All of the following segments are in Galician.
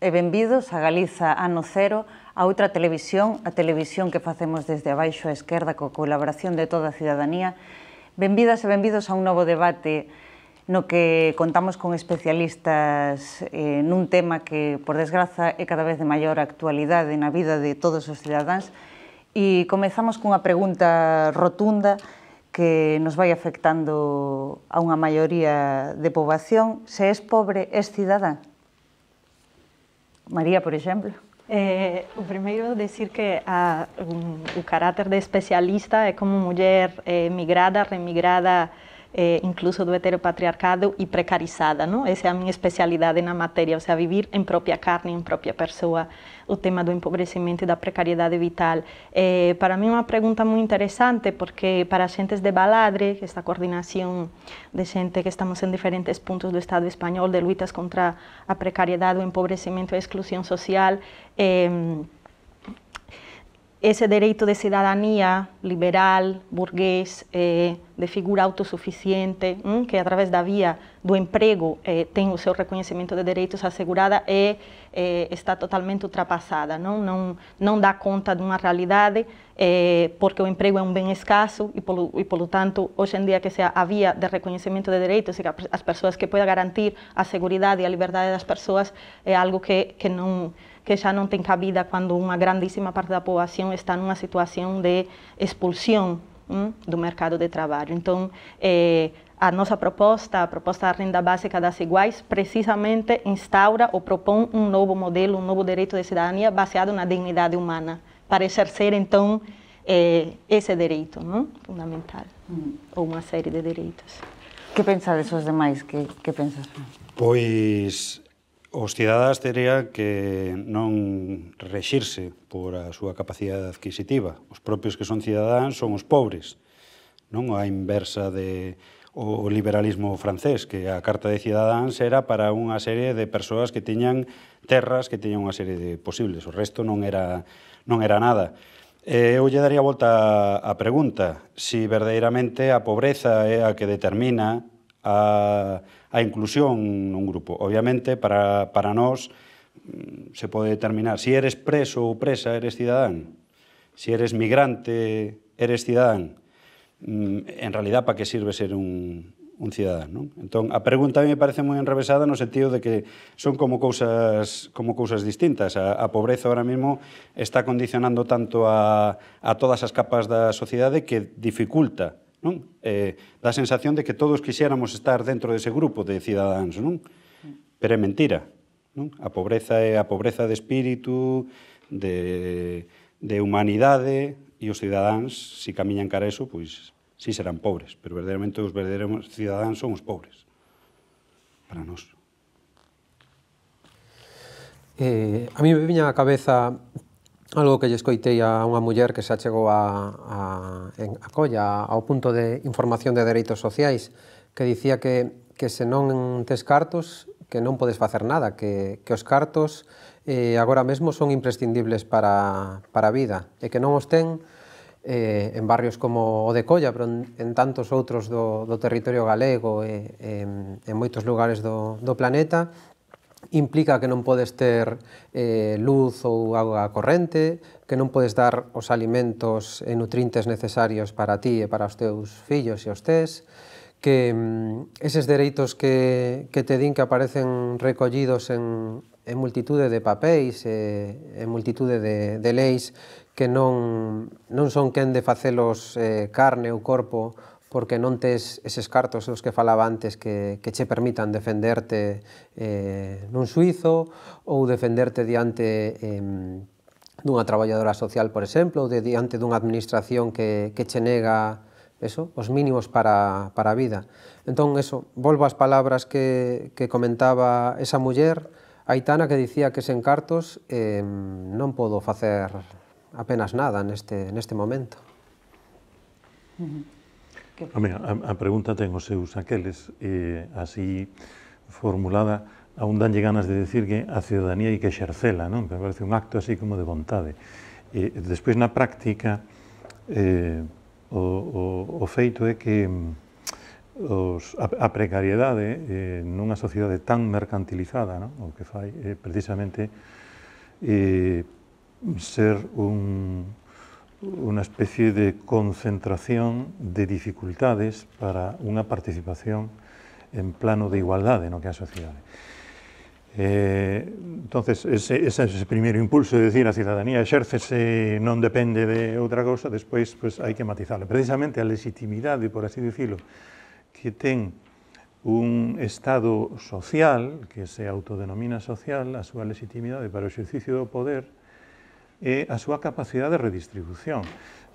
e benvidos a Galiza Ano Cero, a outra televisión, a televisión que facemos desde abaixo a esquerda co colaboración de toda a ciudadanía. Benvidas e benvidos a un novo debate no que contamos con especialistas eh, nun tema que, por desgraza, é cada vez de maior actualidade na vida de todos os cidadáns. E comezamos cunha pregunta rotunda que nos vai afectando a unha maioría de poboación. Se és pobre, és cidadán? María, por ejemplo eh, primero es decir que a, ah, un de especialista es como mujer emigrada, eh, migrada, remigrada, eh, incluso do heteropatriarcado y precarizada, ¿no? Esa es mi especialidad en la materia, o sea, vivir en propia carne, en propia persona, el tema del empobrecimiento y la precariedad vital. Eh, para mí una pregunta muy interesante porque para gentes de Baladre, esta coordinación de gente que estamos en diferentes puntos del Estado español de luchas contra la precariedad, o empobrecimiento y exclusión social, eh, ese derecho de ciudadanía liberal, burgués, eh, de figura autossuficiente, mm, que através da via do emprego eh, tem o seu reconhecimento de direitos assegurada, é, está totalmente ultrapassada. Não, não, não dá conta de uma realidade, eh, porque o emprego é um bem escasso e, por e, tanto, hoje em dia, que seja a via de reconhecimento de direitos e as pessoas que possam garantir a segurança e a liberdade das pessoas é algo que, que não que já não tem cabida quando uma grandíssima parte da população está numa situação de expulsão do mercado de trabalho. Então, é, eh, a nossa proposta, a proposta da renda básica das iguais, precisamente instaura ou propõe um novo modelo, um novo direito de cidadania baseado na dignidade humana, para exercer, então, é, esse eh, direito não? fundamental, hum. Mm. ou uma série de direitos. Que pensar desses demais? Que, que pensar? Pois Os cidadáns terían que non rexirse por a súa capacidade adquisitiva. Os propios que son cidadáns son os pobres. Non a inversa de o liberalismo francés, que a Carta de Cidadáns era para unha serie de persoas que tiñan terras, que tiñan unha serie de posibles. O resto non era, non era nada. eu lle daría volta á pregunta, si verdadeiramente a pobreza é a que determina a, a inclusión nun grupo. Obviamente, para, para nós, mm, se pode determinar si eres preso ou presa, eres cidadán. Si eres migrante, eres cidadán. Mm, en realidad, para que sirve ser un, un cidadán, non? Entón, a pregunta a mí me parece moi enrevesada no sentido de que son como cousas como cousas distintas. A, a pobreza ahora mesmo está condicionando tanto a, a todas as capas da sociedade que dificulta non? Eh, da sensación de que todos quixéramos estar dentro dese grupo de cidadáns, non? Pero é mentira, non? A pobreza é a pobreza de espírito, de, de humanidade, e os cidadáns, se si camiñan cara eso, pois si serán pobres, pero verdaderamente os verdaderos cidadáns son os pobres, para nós. Eh, a mí me viña a cabeza algo que lle escoitei a unha muller que xa chegou a, a, en, a colla ao punto de información de dereitos sociais que dicía que, que se non tes cartos que non podes facer nada, que, que os cartos eh, agora mesmo son imprescindibles para, para a vida e que non os ten eh, en barrios como o de Colla, pero en, en tantos outros do, do territorio galego e, e en moitos lugares do, do planeta implica que non podes ter eh, luz ou agua corrente, que non podes dar os alimentos e nutrientes necesarios para ti e para os teus fillos e os tes, que mm, eses dereitos que, que te din que aparecen recollidos en, en multitude de papéis e en multitude de, de leis que non, non son quen de facelos eh, carne ou corpo porque non tes eses cartos dos que falaba antes que, que che permitan defenderte eh, nun suizo ou defenderte diante eh, dunha traballadora social, por exemplo, ou de diante dunha administración que, que che nega eso, os mínimos para, para a vida. Entón, eso, volvo ás palabras que, que comentaba esa muller, Aitana, que dicía que sen cartos eh, non podo facer apenas nada neste, neste momento. Mm -hmm. Que... A, mea, a, a pregunta ten os seus aqueles, eh, así formulada, aún danlle ganas de decir que a ciudadanía hai que exercela, non? Me parece un acto así como de vontade. E despois na práctica eh, o, o, o feito é que mm, os, a, a precariedade eh, nunha sociedade tan mercantilizada, non? o que fai é precisamente eh, ser un una especie de concentración de dificultades para unha participación en plano de igualdade no que a sociedades. Eh, entonces, ese, ese, el primeiro impulso de decir a cidadanía exércese, non depende de outra cosa, despois pues, hai que matizarlo. Precisamente a legitimidade, por así dicilo, que ten un Estado social, que se autodenomina social, a súa legitimidade para o exercicio do poder, é a súa capacidade de redistribución.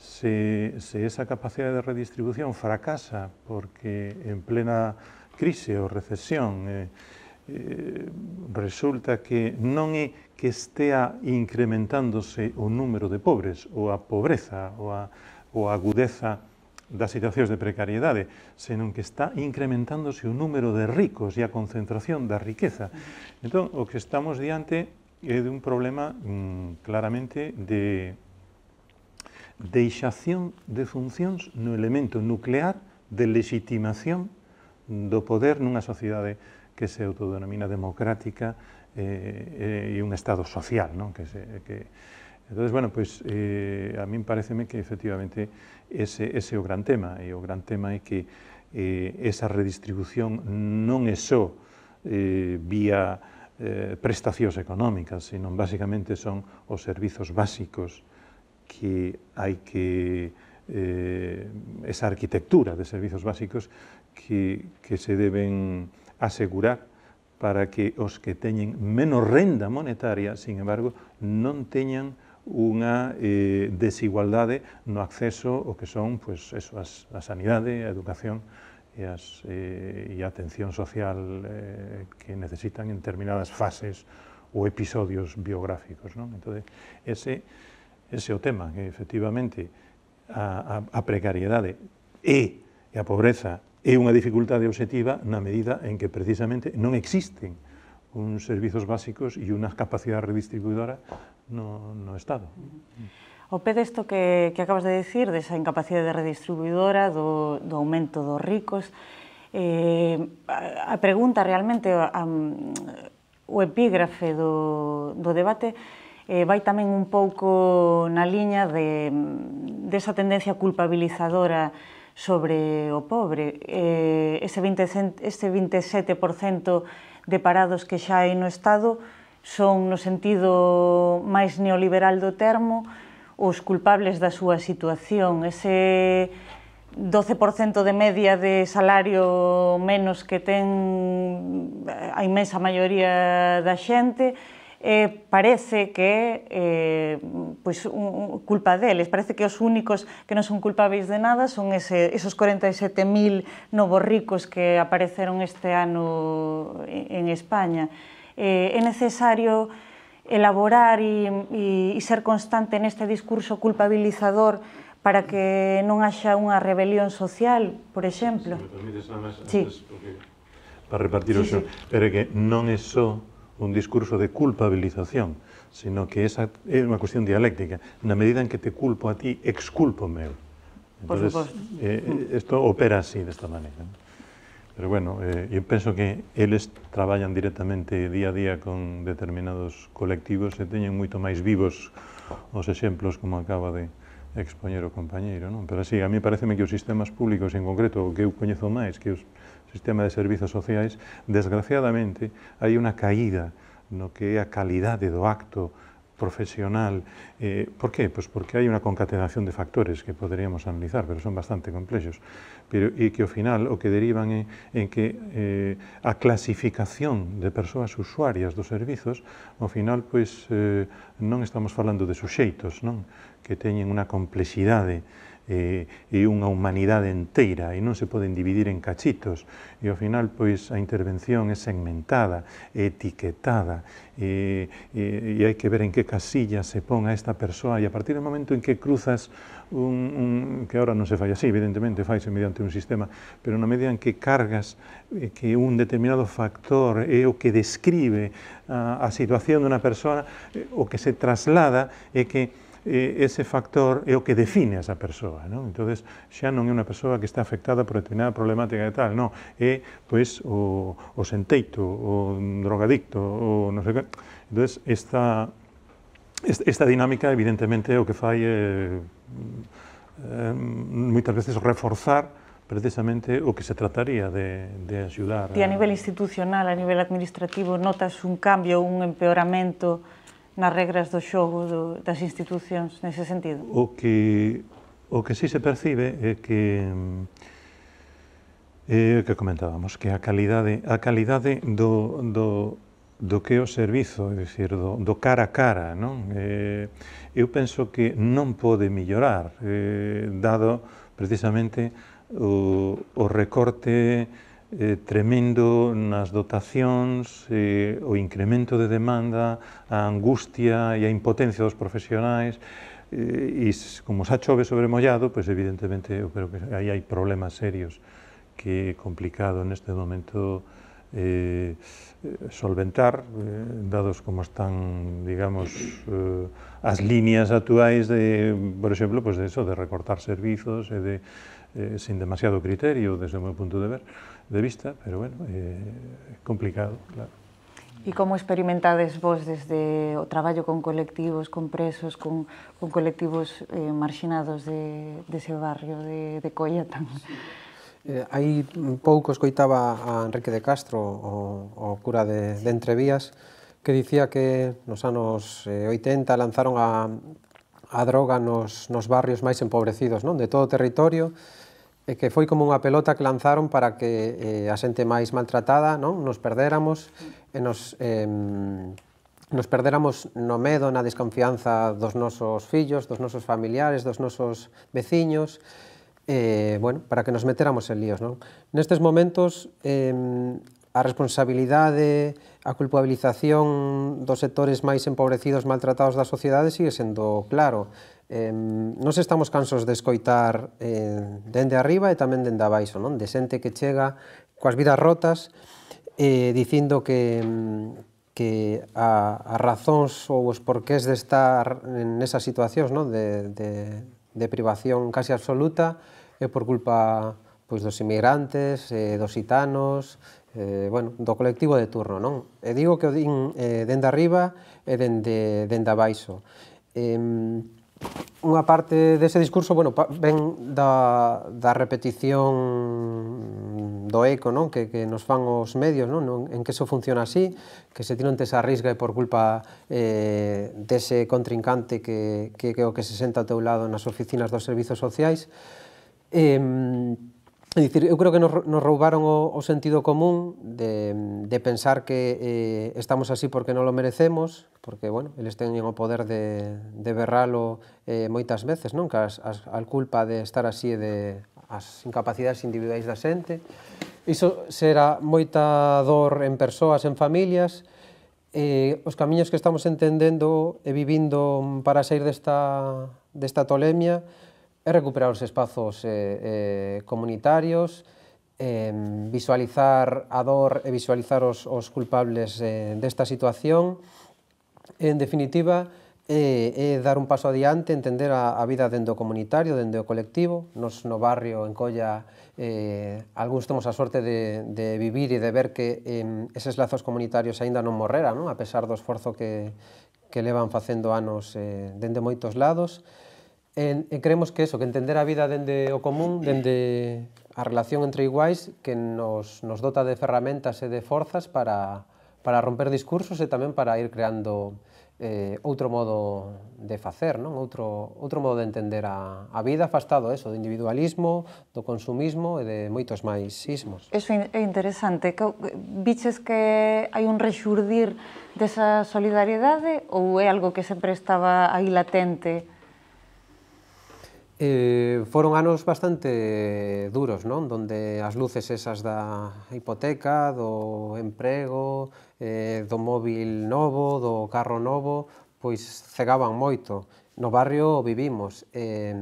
Se, se esa capacidade de redistribución fracasa porque en plena crise ou recesión eh, eh, resulta que non é que estea incrementándose o número de pobres ou a pobreza ou a, ou a agudeza das situacións de precariedade, senón que está incrementándose o número de ricos e a concentración da riqueza. Entón, o que estamos diante é eh, de un problema mm, claramente de deixación de funcións no elemento nuclear de legitimación do poder nunha sociedade que se autodenomina democrática eh, eh e un Estado social, non? Que se, que, Entonces, bueno, pois pues, eh, a min pareceme que efectivamente ese, ese é o gran tema, e o gran tema é que eh, esa redistribución non é só eh, vía eh, prestacións económicas, sino basicamente son os servizos básicos que hai que eh, esa arquitectura de servizos básicos que, que se deben asegurar para que os que teñen menos renda monetaria, sin embargo, non teñan unha eh, desigualdade no acceso o que son pues, eso, as, a sanidade, a educación, e, as, e, e a atención social eh, que necesitan en determinadas fases ou episodios biográficos. Non? Entón, ese, ese é o tema, que efectivamente a, a, a precariedade e a pobreza é unha dificultade objetiva na medida en que precisamente non existen uns servizos básicos e unha capacidade redistribuidora no, no Estado. Uh -huh. O pé desto que, que acabas de decir, desa incapacidade redistribuidora, do, do aumento dos ricos, eh, a, a pregunta realmente, a, a, o epígrafe do, do debate, eh, vai tamén un pouco na liña de, desa tendencia culpabilizadora sobre o pobre. Eh, ese, 20, ese 27% de parados que xa hai no Estado son no sentido máis neoliberal do termo, os culpables da súa situación, ese 12% de media de salario menos que ten eh, a imensa maioría da xente, eh, parece que é eh, pois, un, culpa deles, parece que os únicos que non son culpáveis de nada son ese, esos 47.000 novos ricos que apareceron este ano en, eh, en España. Eh, é necesario elaborar e, e, e ser constante neste discurso culpabilizador para que non haxa unha rebelión social, por exemplo. Se me permites, nada máis, sí. para repartir o xo, sí. pero que non é só un discurso de culpabilización, sino que esa é unha cuestión dialéctica. Na medida en que te culpo a ti, exculpo meu. Entonces, eh, eh opera así, desta maneira. Pero bueno, eh, eu penso que eles traballan directamente día a día con determinados colectivos e teñen moito máis vivos os exemplos como acaba de expoñer o compañeiro, non? Pero así, a mí pareceme que os sistemas públicos en concreto, o que eu coñezo máis, que os sistema de servizos sociais, desgraciadamente, hai unha caída no que é a calidade do acto profesional. Eh, ¿Por qué? Pues porque hai unha concatenación de factores que poderíamos analizar, pero son bastante complexos, pero, e que ao final o que derivan en, en que eh, a clasificación de persoas usuarias dos servizos, ao final, pois, eh, non estamos falando de suxeitos, non? que teñen unha complexidade e, e unha humanidade enteira e non se poden dividir en cachitos e ao final pois a intervención é segmentada, é etiquetada e, e, e hai que ver en que casilla se pon a esta persoa e a partir do momento en que cruzas un, un que ahora non se fai así, evidentemente faise mediante un sistema, pero na medida en que cargas eh, que un determinado factor é o que describe a, a situación dunha persoa, eh, o que se traslada é que eh, ese factor é o que define esa persoa. Non? Entón, xa non é unha persoa que está afectada por determinada problemática e tal, non, é pois, o, o senteito, o drogadicto, o non sei que... Entón, esta, esta dinámica evidentemente é o que fai eh, eh, moitas veces reforzar precisamente o que se trataría de, de axudar. E a nivel institucional, a nivel administrativo, notas un cambio, un empeoramento nas regras do xogo do, das institucións nese sentido? O que, o que sí se percibe é que é que comentábamos, que a calidade, a calidade do, do, do que é o servizo, é dicir, do, do cara a cara, non? Eh, eu penso que non pode mellorar, eh, dado precisamente o, o recorte eh, tremendo nas dotacións, eh, o incremento de demanda, a angustia e a impotencia dos profesionais, eh, e como xa chove sobre mollado, pois pues evidentemente eu creo que aí hai problemas serios que é complicado neste momento eh, solventar, eh, dados como están, digamos, eh, as líneas actuais de, por exemplo, pues de eso, de recortar servizos e de, eh, sin demasiado criterio, desde o meu punto de ver, de vista, pero bueno, é eh, complicado, claro. E como experimentades vos desde o traballo con colectivos, con presos, con, con colectivos eh, marxinados de, de ese barrio de, de Coia Eh, aí pouco escoitaba a Enrique de Castro, o, o cura de, de Entrevías, que dicía que nos anos eh, 80 lanzaron a, a droga nos, nos barrios máis empobrecidos non de todo o territorio e que foi como unha pelota que lanzaron para que eh, a xente máis maltratada non? nos perdéramos e nos, eh, nos perdéramos no medo, na desconfianza dos nosos fillos, dos nosos familiares, dos nosos veciños, eh, bueno, para que nos meteramos en líos. Non? Nestes momentos, eh, a responsabilidade, a culpabilización dos sectores máis empobrecidos, maltratados da sociedade sigue sendo claro eh, nos estamos cansos de escoitar eh, dende arriba e tamén dende abaixo, non? De xente que chega coas vidas rotas eh, dicindo que, que a, a razóns ou os porqués de estar en esas situacións non? De, de, de privación casi absoluta é por culpa pois, dos inmigrantes, eh, dos itanos, eh, bueno, do colectivo de turno. Non? E digo que o din eh, dende arriba e dende, dende abaixo. Eh, unha parte dese discurso, bueno, ven da, da repetición do eco, non? Que, que nos fan os medios, non? En que eso funciona así, que se ti non te se arrisga e por culpa eh, dese contrincante que, que, que o que se senta ao teu lado nas oficinas dos servizos sociais, eh, É dicir, eu creo que nos, nos roubaron o, o sentido común de, de pensar que eh, estamos así porque non lo merecemos, porque, bueno, eles teñen o poder de, de berralo eh, moitas veces, non? Que as, as, al culpa de estar así e de as incapacidades individuais da xente. Iso será moita dor en persoas, en familias, eh, os camiños que estamos entendendo e vivindo para sair desta, desta tolemia, é recuperar os espazos eh, eh, comunitarios, eh, visualizar a dor e visualizar os, os culpables eh, desta situación. En definitiva, é, eh, é eh, dar un paso adiante, entender a, a vida dentro comunitario, dentro colectivo. Nos no barrio, en Colla, eh, algúns temos a sorte de, de vivir e de ver que eh, eses lazos comunitarios aínda non morreran, non? a pesar do esforzo que, que levan facendo anos eh, dende moitos lados. E, e creemos que eso, que entender a vida dende o común, dende a relación entre iguais, que nos, nos dota de ferramentas e de forzas para, para romper discursos e tamén para ir creando eh, outro modo de facer, non? Outro, outro modo de entender a, a vida afastado eso, do individualismo, do consumismo e de moitos máis sismos. Eso é interesante. Que, Viches que hai un rexurdir desa solidariedade ou é algo que sempre estaba aí latente? Eh, foron anos bastante duros, non? Donde as luces esas da hipoteca, do emprego, eh, do móvil novo, do carro novo, pois cegaban moito. No barrio vivimos. Eh,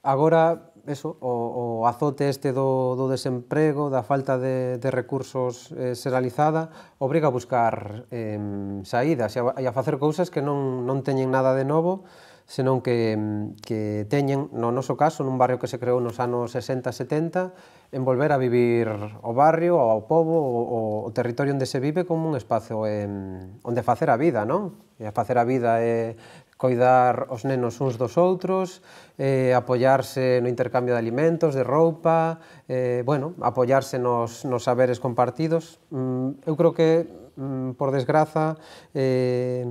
agora, eso, o, o azote este do, do desemprego, da falta de, de recursos eh, seralizada, obriga a buscar eh, saídas e a, e a facer cousas que non, non teñen nada de novo, senón que, mm, que teñen, no noso caso, nun barrio que se creou nos anos 60-70, en volver a vivir o barrio, ao povo, o, o territorio onde se vive como un espazo en, onde facer a vida, non? E a facer a vida é coidar os nenos uns dos outros, eh, apoiarse no intercambio de alimentos, de roupa, eh, bueno, apoiarse nos, nos saberes compartidos. Mm, eu creo que, mm, por desgraza, eh,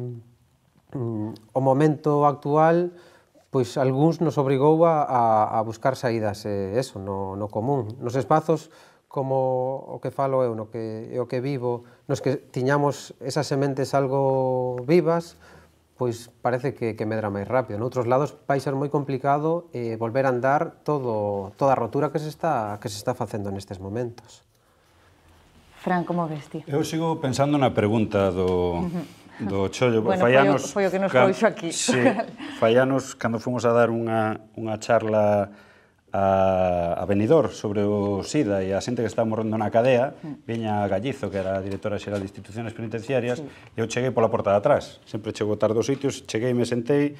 Mm, o momento actual pois algúns nos obrigou a, a buscar saídas e eso, no, no común. Nos espazos como o que falo eu, no que, o que vivo, nos que tiñamos esas sementes algo vivas, pois parece que, que medra máis rápido. Noutros lados vai ser moi complicado eh, volver a andar todo, toda a rotura que se está, que se está facendo nestes momentos. Fran, como ves ti? Eu sigo pensando na pregunta do, uh -huh do chollo. Bueno, fallanos, foi, o, foi o que nos can, aquí. Sí, fallanos, cando fomos a dar unha, unha charla a, a Benidor sobre o SIDA e a xente que está morrendo na cadea, mm. viña a Gallizo, que era a directora xeral de instituciones penitenciarias, sí. e eu cheguei pola porta de atrás. Sempre chego tarde aos sitios, cheguei, me sentei,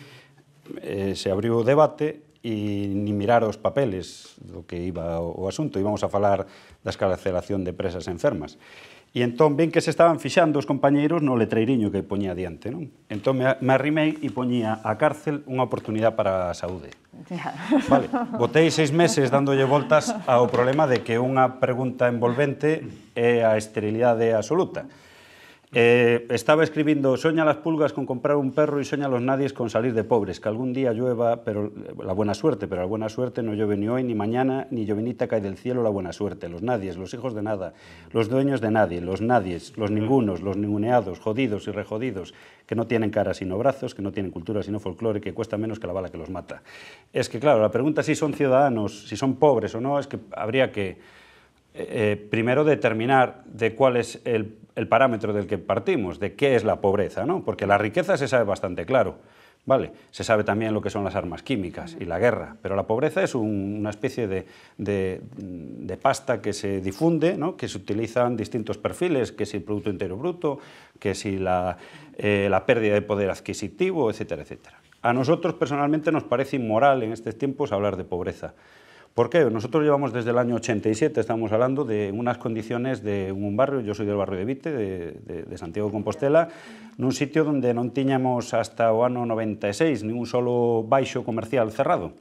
eh, se abriu o debate, e ni mirar os papeles do que iba o asunto. Íbamos a falar da escarcelación de presas enfermas. E entón ven que se estaban fixando os compañeiros no letreiriño que poñía diante. Non? Entón me arrimei e poñía a cárcel unha oportunidade para a saúde. Yeah. Vale, botei seis meses dándolle voltas ao problema de que unha pregunta envolvente é a esterilidade absoluta. Eh, estaba escribiendo, sueña las pulgas con comprar un perro y sueña los nadies con salir de pobres, que algún día llueva pero eh, la buena suerte, pero la buena suerte no llueve ni hoy ni mañana, ni llovinita cae del cielo la buena suerte, los nadies, los hijos de nada, los dueños de nadie, los nadies, los ningunos, los ninguneados, jodidos y rejodidos, que no tienen cara sino brazos, que no tienen cultura sino folclore, que cuesta menos que la bala que los mata. Es que claro, la pregunta si son ciudadanos, si son pobres o no, es que habría que eh, eh, primero determinar de cuál es el, parámetro del que partimos, de qué es la pobreza, porque la riqueza se sabe bastante claro. se sabe también lo que son las armas químicas y la guerra, pero la pobreza es una especie de, pasta que se difunde, que se utilizan distintos perfiles, que si el Producto Interior Bruto, que si eh, la, pérdida de poder adquisitivo, etcétera, etcétera. A nosotros personalmente nos parece inmoral en estos tiempos hablar de pobreza. ¿Por qué? Nosotros llevamos desde el año 87, estamos hablando de unas condiciones de un barrio, yo soy del barrio de Vite, de, de, de Santiago de Compostela, un sitio donde non tiñamos hasta o ano 96 ningún solo baixo comercial cerrado.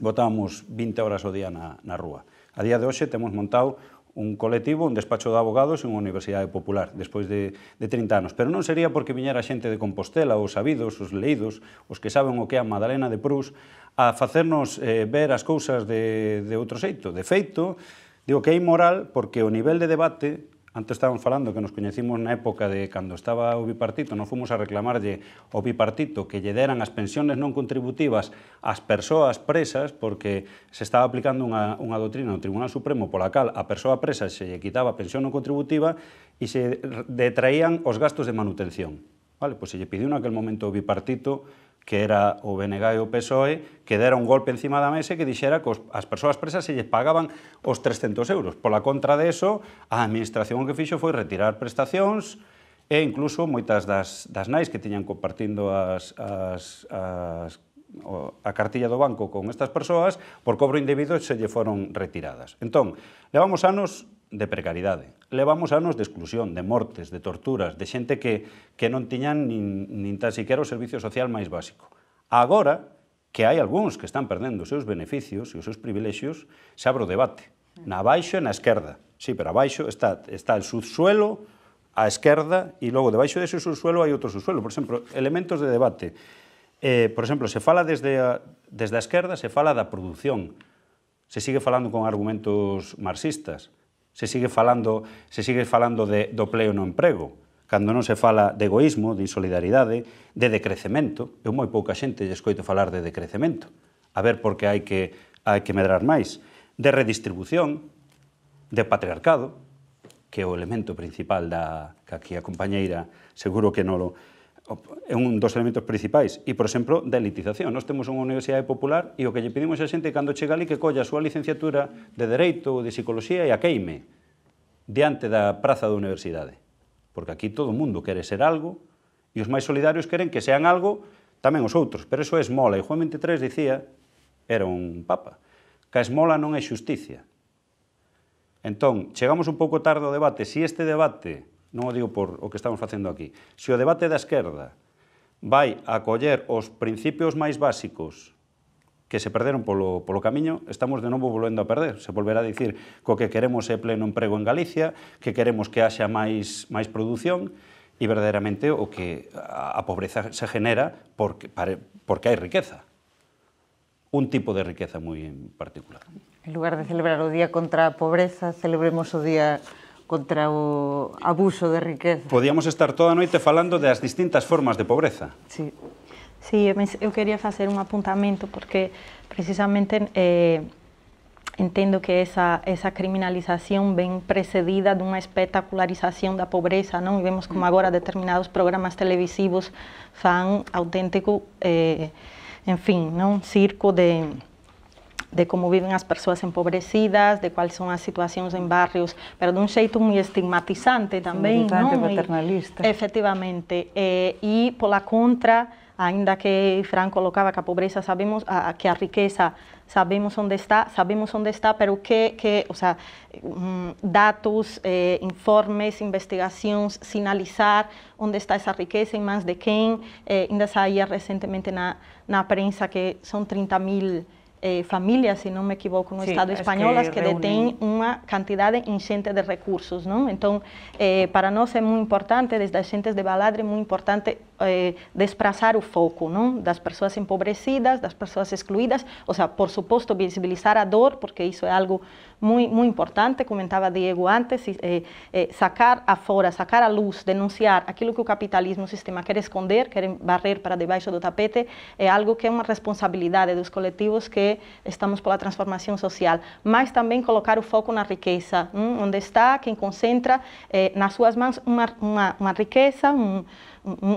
Botábamos 20 horas o día na, na rúa. A día de hoxe temos montado un colectivo, un despacho de abogados e unha universidade popular, despois de, de 30 anos. Pero non sería porque viñera xente de Compostela, os sabidos, os leídos, os que saben o que é a Madalena de Prus, a facernos eh, ver as cousas de, de outro xeito. De feito, digo que é imoral porque o nivel de debate Antes estaban falando que nos coñecimos na época de cando estaba o bipartito, non fomos a reclamarlle o bipartito que lle deran as pensiones non contributivas ás persoas presas porque se estaba aplicando unha, unha doutrina no Tribunal Supremo pola cal a persoa presa se lle quitaba a pensión non contributiva e se detraían os gastos de manutención. Vale, pois se lle pediu naquel momento o bipartito que era o BNG e o PSOE, que dera un golpe encima da mesa e que dixera que as persoas presas se lle pagaban os 300 euros. Pola contra de eso, a administración que fixo foi retirar prestacións e incluso moitas das, das nais que tiñan compartindo as, as, as a cartilla do banco con estas persoas, por cobro indebido se lle foron retiradas. Entón, levamos anos de precariedade. Levamos anos de exclusión, de mortes, de torturas, de xente que, que non tiñan nin, nin tan siquiera o servicio social máis básico. Agora, que hai algúns que están perdendo os seus beneficios e os seus privilexios, se abre o debate. Na baixo e na esquerda. Sí, pero abaixo está, está el subsuelo, a esquerda, e logo debaixo dese subsuelo hai outro subsuelo. Por exemplo, elementos de debate. Eh, por exemplo, se fala desde a, desde a esquerda, se fala da produción. Se sigue falando con argumentos marxistas Se sigue falando, se sigue falando de, do pleo no emprego, cando non se fala de egoísmo, de insolidaridade, de decrecemento. Eu moi pouca xente lle escoito falar de decrecemento. A ver por que hai que, hai que medrar máis. De redistribución, de patriarcado, que é o elemento principal da que aquí a compañeira seguro que non lo, é un dos elementos principais e, por exemplo, da elitización. Nós temos unha universidade popular e o que lle pedimos a xente cando chega ali que colla a súa licenciatura de Dereito ou de Psicología e a queime diante da praza da universidade. Porque aquí todo o mundo quere ser algo e os máis solidarios queren que sean algo tamén os outros, pero eso é esmola. E Juan XXIII dicía, era un papa, que a esmola non é xusticia. Entón, chegamos un pouco tarde ao debate, se si este debate non o digo por o que estamos facendo aquí, se o debate da esquerda vai a coller os principios máis básicos que se perderon polo, polo camiño, estamos de novo volvendo a perder. Se volverá a dicir co que queremos é pleno emprego en Galicia, que queremos que haxa máis, máis produción, e verdadeiramente o que a, a pobreza se genera porque, para, porque hai riqueza. Un tipo de riqueza moi en particular. En lugar de celebrar o Día contra a Pobreza, celebremos o Día contra o abuso de riqueza. Podíamos estar toda a noite falando das distintas formas de pobreza. Sí. Sí, eu quería facer un apuntamento porque precisamente eh, entendo que esa, esa criminalización ven precedida dunha espectacularización da pobreza, non? E vemos como agora determinados programas televisivos fan auténtico, eh, en fin, non? Circo de de cómo viven las personas empobrecidas, de cuáles son las situaciones en barrios, pero de un jeito muy estigmatizante también, ¿no? Estigmatizante, paternalista. Efectivamente, eh, y por la contra, ainda que Fran colocaba que a pobreza sabemos, a, que a riqueza sabemos dónde está, sabemos dónde está, pero que, o sea, mm, datos, eh, informes, investigaciones, sinalizar dónde está esa riqueza y más de quién eh, ainda saía recientemente en la prensa que son 30 mil eh, familias, si no me equivoco, en Estado españolas que, detienen una cantidad de ingente de recursos. ¿no? Entonces, eh, para nosotros es muy importante, desde agentes de Baladre, muy importante eh, desplazar o foco não? das pessoas empobrecidas, das pessoas excluídas, ou seja, por suposto, visibilizar a dor, porque isso é algo muito, muito importante, comentava Diego antes, eh, eh, sacar afora, sacar à luz, denunciar aquilo que o capitalismo, o sistema quer esconder, quer barrer para debaixo do tapete, é algo que é uma responsabilidade dos coletivos que estamos pela transformação social, mas também colocar o foco na riqueza, onde está quem concentra eh, nas suas mãos uma, uma, uma riqueza, um,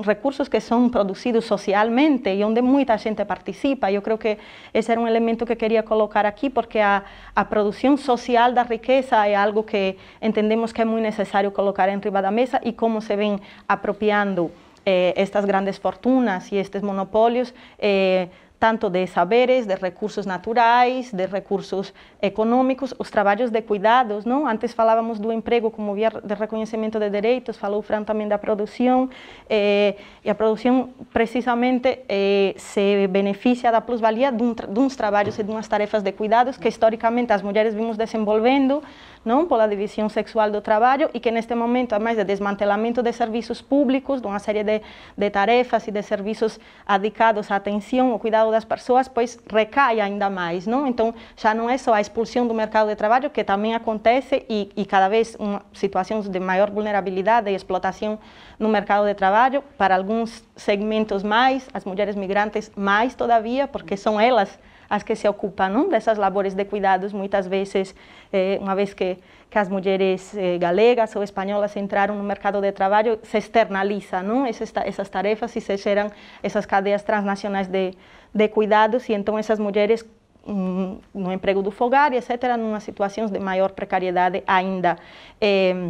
recursos que son producidos socialmente y donde mucha gente participa. Yo creo que ese era un elemento que quería colocar aquí, porque a, producción social la riqueza es algo que entendemos que es muy necesario colocar en de la mesa y cómo se ven apropiando eh, estas grandes fortunas y estos monopolios eh, tanto de saberes, de recursos naturais, de recursos econômicos, os trabalhos de cuidados, não? Antes falávamos do emprego como via de reconhecimento de direitos, falou o Fran também da produção, eh, e a produção precisamente eh, se beneficia da plusvalia de, um, de uns trabalhos e de umas tarefas de cuidados que historicamente as mulheres vimos desenvolvendo, não? pela divisão sexual do trabalho e que neste momento a mais de desmantelamento de serviços públicos, de uma série de, de tarefas e de serviços dedicados à atenção, ao cuidado das pessoas, pois recai ainda mais. Então, já não é só a expulsão do mercado de trabalho, que também acontece e, e cada vez situações de maior vulnerabilidade e explotação no mercado de trabalho, para alguns segmentos mais, as mulheres migrantes mais todavia, porque são elas as que se ocupam dessas labores de cuidados muitas vezes eh, vez que, que as mulheres eh, galegas ou espanholas entraram no mercado de trabalho, se externaliza não? Essas, essas tarefas e se geram essas cadeias transnacionais de, de cuidados e então essas mulheres mm, no emprego do fogar, etc., em situação de maior precariedade ainda. Eh,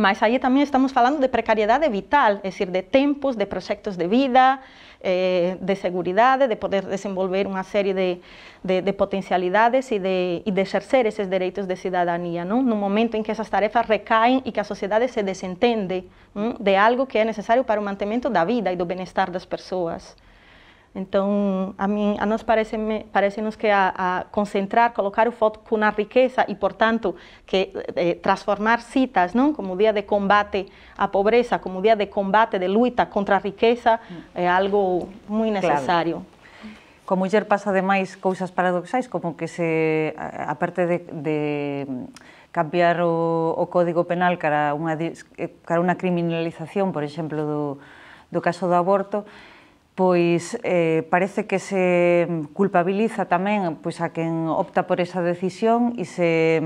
mas aí también estamos hablando de precariedad vital, es decir, de tempos, de proyectos de vida, eh, de seguridad, de poder desenvolver una serie de, potencialidades y e de, e esos derechos de ciudadanía. En un momento en que esas tarefas recaen y e que a sociedade se desentende mm, de algo que es necesario para mantenimiento de la vida y e do bienestar de las personas. Entonces, a, mí parece-nos parece que a, concentrar, colocar o foco la riqueza e, portanto, que eh, transformar citas como día de combate a pobreza, como día de combate, de lucha contra la riqueza, mm. es algo muy necesario. Claro. ayer pasan pasa además cosas paradoxais, como que se aparte de, cambiar o, Código Penal para eh, una criminalización, por ejemplo, del caso del aborto, pois eh, parece que se culpabiliza tamén pois, a quen opta por esa decisión e se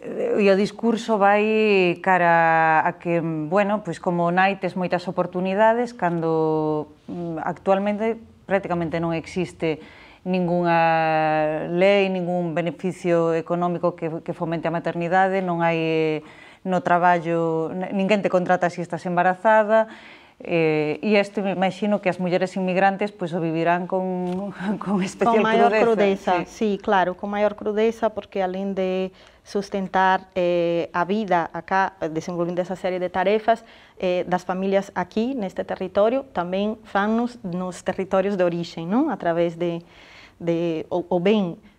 eh, e o discurso vai cara a que, bueno, pois como nai tes moitas oportunidades cando mm, actualmente prácticamente non existe ningunha lei, ningún beneficio económico que, que fomente a maternidade, non hai eh, no traballo, ninguén te contrata se si estás embarazada, Eh, y esto me imagino que las mujeres inmigrantes pues, vivirán con, con especial con mayor crudeza. sí. claro, con mayor crudeza, porque além de sustentar la eh, vida acá, eh, desenvolviendo esa serie de tarefas eh, aquí, en este territorio, territorio, van fanos los territorios de origen, a través de, de o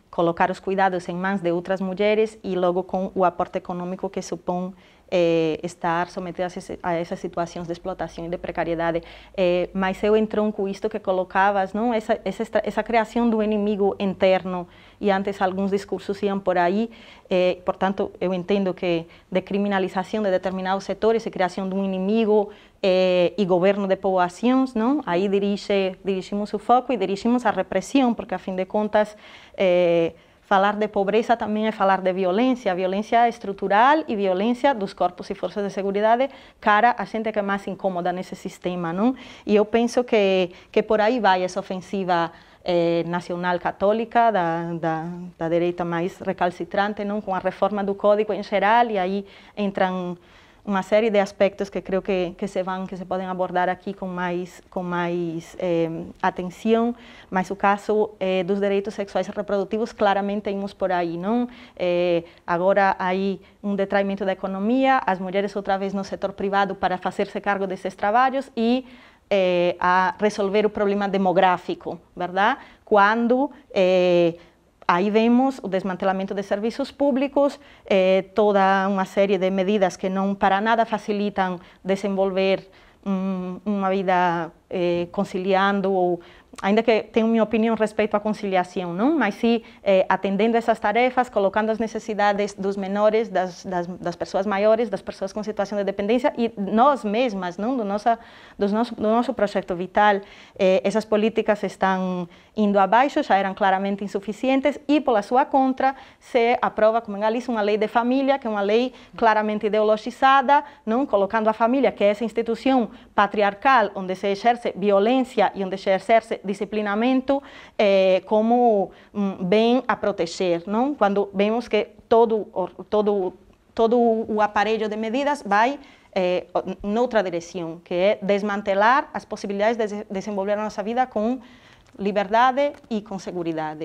colocar los cuidados en manos de otras mujeres y e luego con el aporte económico que supone eh, estar sometidas a essas situações de explotação e de precariedade. Eh, mas eu com isto que colocavas, não? Essa, essa, essa criação do inimigo interno, e antes alguns discursos iam por aí, eh, portanto, eu entendo que de criminalização de determinados setores e criação de um inimigo eh, e governo de povoações, não? aí dirige, dirigimos o foco e dirigimos a repressão, porque, a fim de contas, eh, Falar de pobreza também é falar de violência, violência estrutural e violência dos corpos e forças de segurança cara a gente que é mais incômoda nesse sistema, não? E eu penso que, que por aí vai essa ofensiva eh, nacional católica, da, da, da direita mais recalcitrante, não? Com a reforma do Código em geral, e aí entram uma série de aspectos que creio que, que se vão, que se podem abordar aqui com mais, com mais eh, atenção, mas o caso eh, dos direitos sexuais e reprodutivos claramente temos por aí, não? Eh, agora há um detraimento da economia, as mulheres outra vez no setor privado para fazer-se cargo desses trabalhos e a resolver o problema demográfico, verdade? Quando Ahí vemos el desmantelamiento de servicios públicos, eh, toda una serie de medidas que no para nada facilitan desenvolver una vida eh, conciliando ou ainda que tenha minha opinião respeito à conciliação, não? Mas se eh, atendendo essas tarefas, colocando as necessidades dos menores, das, das, das, pessoas maiores, das pessoas com situação de dependência e nós mesmas, não? Do, nossa, do, nosso, do nosso projeto vital, eh, essas políticas estão indo abaixo, já eram claramente insuficientes e, pela sua contra, se aprova, como em Galiza, uma lei de família, que é uma lei claramente ideologizada, não? Colocando a família, que é essa instituição patriarcal, onde se exerce violencia y donde onde ejercerse disciplinamento eh, como mm, ven a proteger, cuando vemos que todo todo todo de medidas va eh, en otra dirección, que es desmantelar las posibilidades de desenvolver nuestra vida con libertad y con seguridad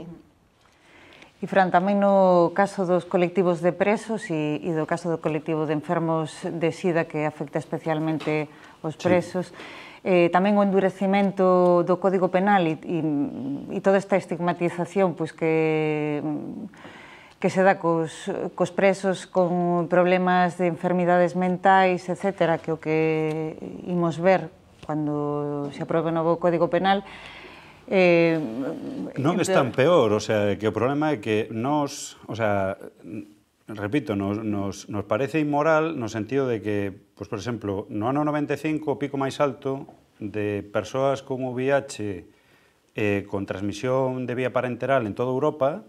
Y Fran, en no caso dos colectivos de presos y e do caso do colectivo de enfermos de SIDA que afecta especialmente los presos, eh, tamén o endurecimento do Código Penal e, e, e toda esta estigmatización pois, que, que se dá cos, cos presos con problemas de enfermidades mentais, etc., que o que imos ver cando se aprobe o novo Código Penal, Eh, non están peor, o sea, que o problema é que nós, o sea, repito, nos, nos, nos parece inmoral no sentido de que, pues, por exemplo, no ano 95 o pico máis alto de persoas con VIH eh, con transmisión de vía parenteral en toda Europa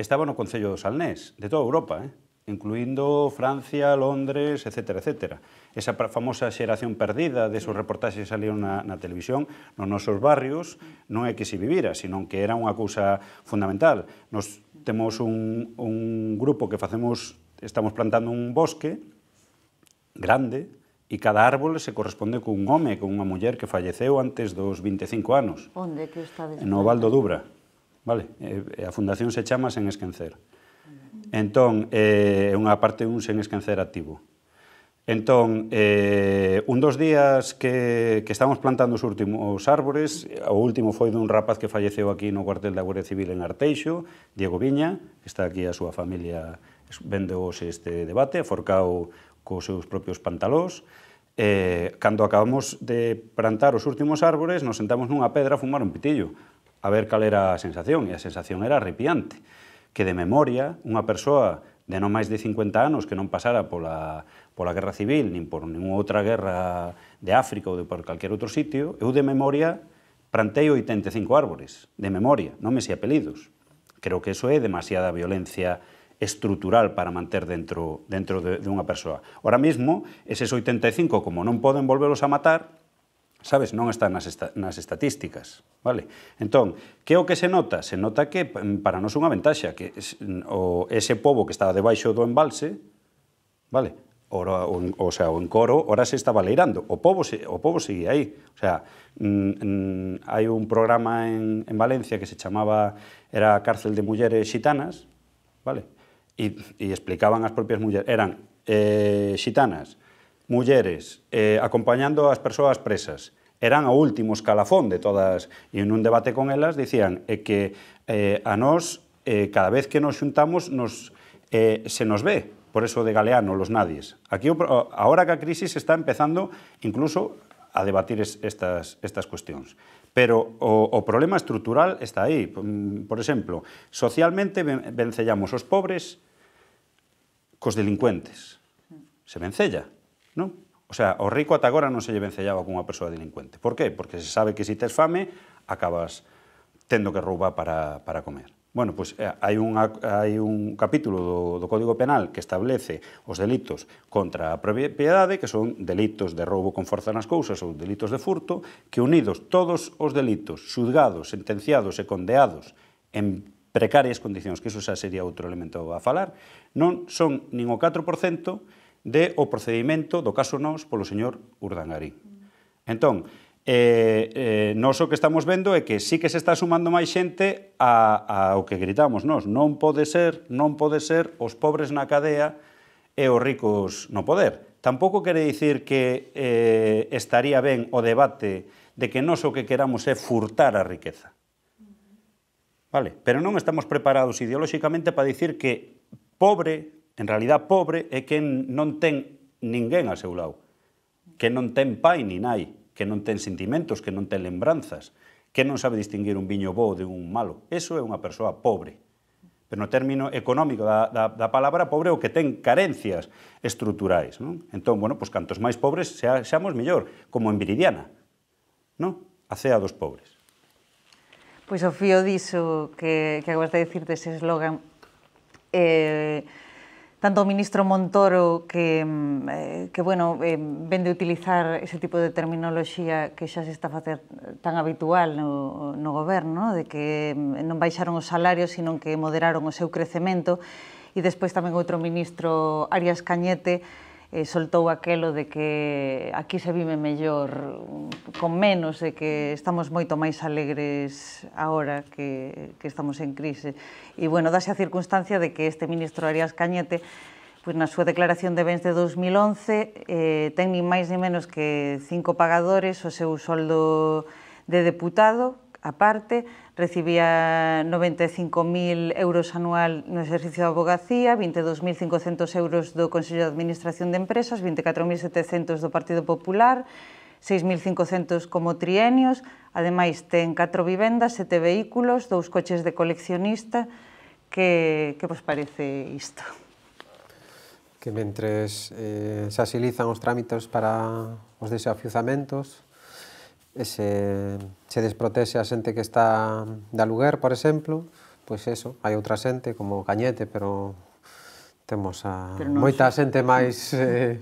estaba no Concello do Salnés, de toda Europa, eh? incluindo Francia, Londres, etc. etc. Esa famosa xeración perdida de sus reportaxes salieron na, na televisión nos nosos barrios non é que se vivira, senón que era unha cousa fundamental. Nos temos un, un grupo que facemos, estamos plantando un bosque grande, e cada árbol se corresponde cun home, con unha muller que falleceu antes dos 25 anos. Onde que está desplante? No Valdo Dubra. Vale, a fundación se chama Sen Esquencer. Uh Entón, é eh, unha parte un sen esquecer activo. Entón, eh, un dos días que, que estamos plantando os últimos árbores, o último foi dun rapaz que falleceu aquí no cuartel da Guardia Civil en Arteixo, Diego Viña, que está aquí a súa familia vendo hoxe este debate, forcao cos seus propios pantalós. Eh, cando acabamos de plantar os últimos árbores, nos sentamos nunha pedra a fumar un pitillo, a ver cal era a sensación, e a sensación era arrepiante que de memoria unha persoa de non máis de 50 anos que non pasara pola, pola guerra civil nin por ninguna outra guerra de África ou de por calquer outro sitio, eu de memoria plantei 85 árbores, de memoria, non me se apelidos. Creo que eso é demasiada violencia estrutural para manter dentro dentro de, de unha persoa. Ora mesmo, eses 85, como non poden volverlos a matar, sabes, non está nas, esta, nas estatísticas, vale? Entón, que o que se nota? Se nota que para nós unha ventaxa, que o, ese povo que estaba debaixo do embalse, vale? O, o, o, sea, o encoro, ora se estaba leirando. O povo, se, o povo seguía aí. O sea, mm, mm, hai un programa en, en Valencia que se chamaba era cárcel de mulleres xitanas, vale? E, e explicaban as propias mulleres, eran eh, xitanas, mulleres, eh, acompañando as persoas presas, eran o último escalafón de todas, e nun debate con elas dicían eh, que eh, a nós, eh, cada vez que nos xuntamos, nos, eh, se nos ve, por eso de Galeano, los nadies. Aquí, ahora que a crisis está empezando incluso a debatir es, estas, estas cuestións. Pero o, o problema estrutural está aí. Mm, por exemplo, socialmente vencellamos os pobres cos delincuentes. Se vencella. Non? O sea, o rico ata agora non se lle vencellaba cunha persoa delincuente. Por qué? Porque se sabe que se si tes fame, acabas tendo que roubar para, para comer. Bueno, pois pues, eh, hai, un, hai un capítulo do, do Código Penal que establece os delitos contra a propiedade, que son delitos de roubo con forza nas cousas ou delitos de furto, que unidos todos os delitos xudgados, sentenciados e condeados en precarias condicións, que iso xa sería outro elemento a falar, non son nin o 4%, de o procedimento do caso Nós polo señor Urdangarín. Entón, eh, eh, nós o que estamos vendo é que sí que se está sumando máis xente a, a o que gritamos nós. Non pode ser, non pode ser os pobres na cadea e os ricos no poder. Tampouco quere dicir que eh, estaría ben o debate de que nós o que queramos é furtar a riqueza. Vale, pero non estamos preparados ideolóxicamente para dicir que pobre En realidad, pobre é quen non ten ninguén a seu lado, que non ten pai ni nai, que non ten sentimentos, que non ten lembranzas, que non sabe distinguir un viño bo de un malo. Eso é unha persoa pobre. Pero no término económico da, da, da palabra pobre o que ten carencias estruturais. Non? Entón, bueno, pois cantos máis pobres xa, xamos mellor, como en Viridiana. Non? A cea dos pobres. Pois o fío diso que, que acabas de dicir dese eslogan eh, tanto o ministro Montoro que, mm, eh, que bueno, eh, ven de utilizar ese tipo de terminoloxía que xa se está a facer tan habitual no, no goberno, de que mm, non baixaron os salarios, sino que moderaron o seu crecemento, e despois tamén outro ministro, Arias Cañete, eh, soltou aquelo de que aquí se vive mellor con menos e que estamos moito máis alegres agora que, que estamos en crise. E, bueno, dase a circunstancia de que este ministro Arias Cañete pois na súa declaración de bens de 2011 eh, ten ni máis ni menos que cinco pagadores o seu soldo de deputado, aparte, recibía 95.000 euros anual no exercicio da abogacía, 22.500 euros do Consello de Administración de Empresas, 24.700 do Partido Popular, 6.500 como trienios, ademais ten 4 vivendas, 7 vehículos, dous coches de coleccionista, que, que vos parece isto? Que mentres eh, se asilizan os trámites para os desafiuzamentos, se, se desprotexe a xente que está de aluguer, por exemplo, pois eso, hai outra xente como Cañete, pero temos a pero non moita xente máis eh,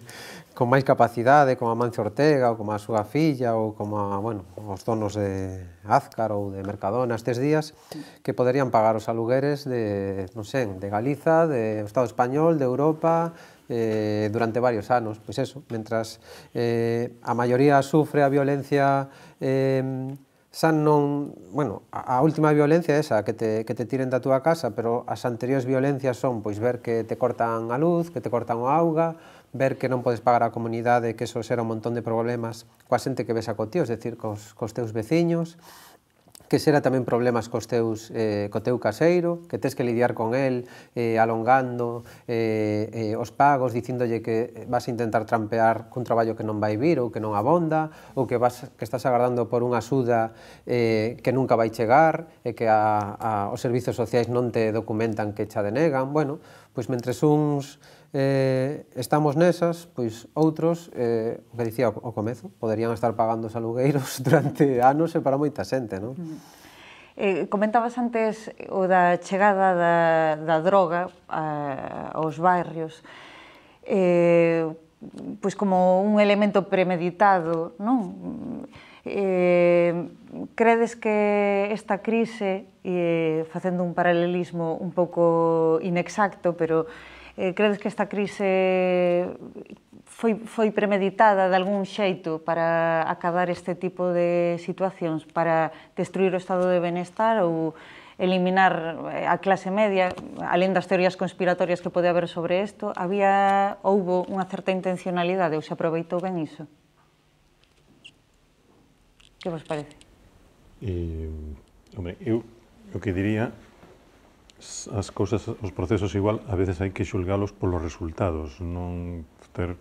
con máis capacidade, como a Amancio Ortega, ou como a súa filla, ou como a, bueno, os donos de Azcar ou de Mercadona estes días, que poderían pagar os alugueres de, non sei, de Galiza, de Estado Español, de Europa, eh, durante varios anos, pois eso, mentras eh, a maioría sufre a violencia eh, xa non, bueno, a, a última violencia é esa, que te, que te tiren da túa casa, pero as anteriores violencias son pois ver que te cortan a luz, que te cortan o auga, ver que non podes pagar a comunidade, que eso xera un montón de problemas coa xente que ves a cotío, es decir, cos, cos teus veciños, que xera tamén problemas cos teus, eh, co teu caseiro, que tes que lidiar con el, eh, alongando eh, eh, os pagos, dicindolle que vas a intentar trampear cun traballo que non vai vir ou que non abonda, ou que, vas, que estás agardando por unha axuda eh, que nunca vai chegar, e que a, a, os servizos sociais non te documentan que xa denegan. Bueno, pois mentres uns eh, estamos nesas, pois outros, eh, o que dicía ao comezo, poderían estar pagando os alugueiros durante anos e para moita xente, non? Mm. Eh, comentabas antes o da chegada da, da droga a, aos barrios, eh, pois como un elemento premeditado, non? Eh, credes que esta crise, eh, facendo un paralelismo un pouco inexacto, pero Eh, credes que esta crise foi, foi premeditada de algún xeito para acabar este tipo de situacións, para destruir o estado de benestar ou eliminar eh, a clase media, alén das teorías conspiratorias que pode haber sobre isto, había houbo unha certa intencionalidade ou se aproveitou ben iso? Que vos parece? Eh, hombre, eu o que diría as, cousas, os procesos igual a veces hai que xulgalos polos resultados, non ter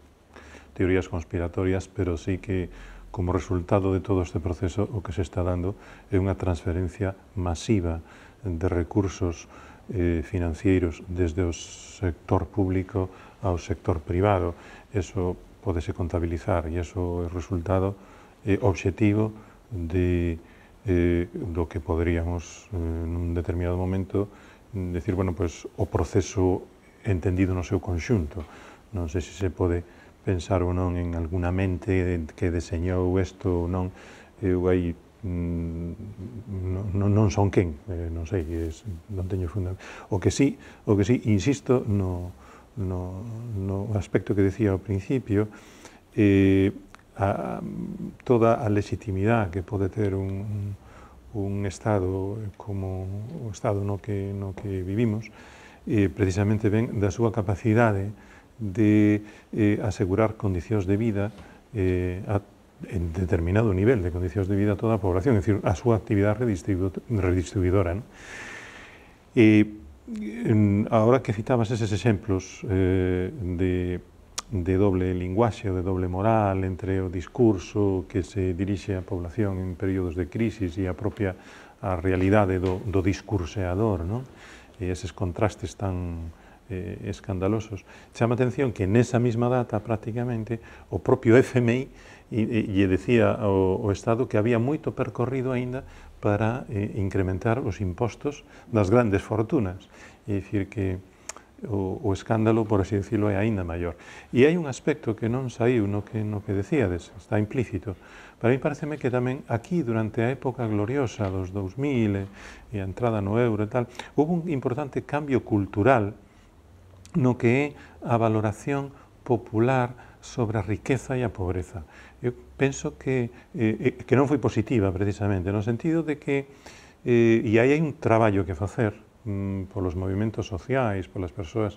teorías conspiratorias, pero sí que como resultado de todo este proceso o que se está dando é unha transferencia masiva de recursos eh, financeiros desde o sector público ao sector privado. Eso podese contabilizar e eso é resultado eh, obxectivo de, eh, do que poderíamos eh, nun determinado momento decir, bueno, pues o proceso entendido no seu conxunto. Non sei se se pode pensar ou non en alguna mente que deseñou isto ou non. Eu aí mm, non, non son quen, eh, non sei, es, non teño fundamento. O que sí, o que sí, insisto no, no, no aspecto que decía ao principio, eh, a, toda a legitimidade que pode ter un, un un estado como o estado no que, no que vivimos, eh, precisamente ven da súa capacidade de eh, asegurar condicións de vida eh, a, en determinado nivel de condicións de vida a toda a población, é dicir, a súa actividade redistribu redistribuidora. ¿no? Eh, en, ahora que citabas eses exemplos eh, de de doble linguaxe, de doble moral entre o discurso que se dirixe á población en períodos de crisis e a propia a realidade do, do discurseador, non? E eses contrastes tan eh, escandalosos. Chama atención que nesa mesma data prácticamente o propio FMI lle decía ao, ao Estado que había moito percorrido aínda para eh, incrementar os impostos das grandes fortunas. É dicir que o, o escándalo, por así decirlo, é aínda maior. E hai un aspecto que non saiu no que, no que decíades, está implícito. Para mí pareceme que tamén aquí, durante a época gloriosa dos 2000 e, e a entrada no euro e tal, houve un importante cambio cultural no que é a valoración popular sobre a riqueza e a pobreza. Eu penso que, eh, eh que non foi positiva, precisamente, no sentido de que, eh, e aí hai un traballo que facer, Mm, los movimientos sociales, sociais, polas persoas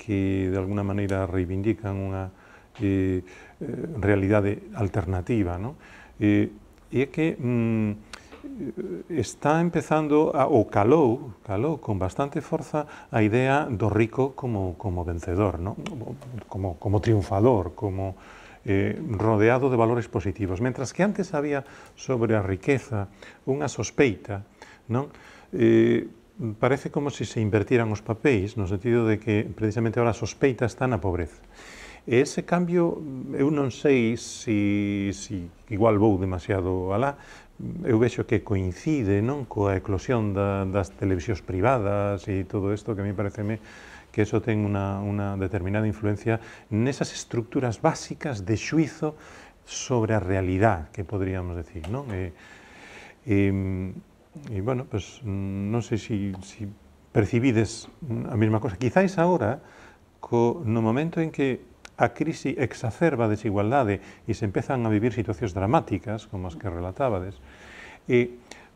que de alguna maneira reivindican unha eh, eh realidade alternativa. No? Eh, e é que mm, está empezando, a, o calou, calou con bastante forza a idea do rico como, como vencedor, ¿no? como, como triunfador, como eh, rodeado de valores positivos. Mentras que antes había sobre a riqueza unha sospeita, non? Eh, parece como se se invertiran os papéis, no sentido de que precisamente ahora a sospeita está na pobreza. E ese cambio, eu non sei se, si, si igual vou demasiado alá, eu vexo que coincide non coa eclosión da, das televisións privadas e todo isto que a mí pareceme que eso ten unha, unha determinada influencia nesas estructuras básicas de xuizo sobre a realidad, que podríamos decir, non? E, e, E, bueno, pues, mm, non sei se, si, se si percibides mm, a mesma cosa. Quizáis agora, co, no momento en que a crise exacerba a desigualdade e se empezan a vivir situacións dramáticas, como as que relatabades, e eh,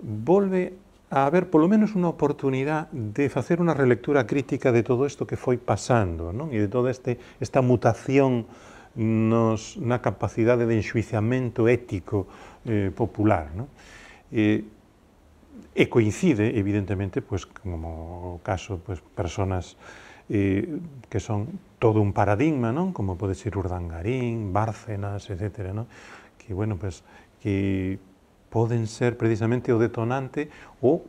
volve a haber polo menos unha oportunidade de facer unha relectura crítica de todo isto que foi pasando, non? E de toda este, esta mutación nos, na capacidade de enxuiciamento ético eh, popular, non? E, eh, e coincide, evidentemente, pois, como o caso, pois, personas eh, que son todo un paradigma, non? como pode ser Urdangarín, Bárcenas, etc. Non? Que, bueno, pois, que poden ser precisamente o detonante ou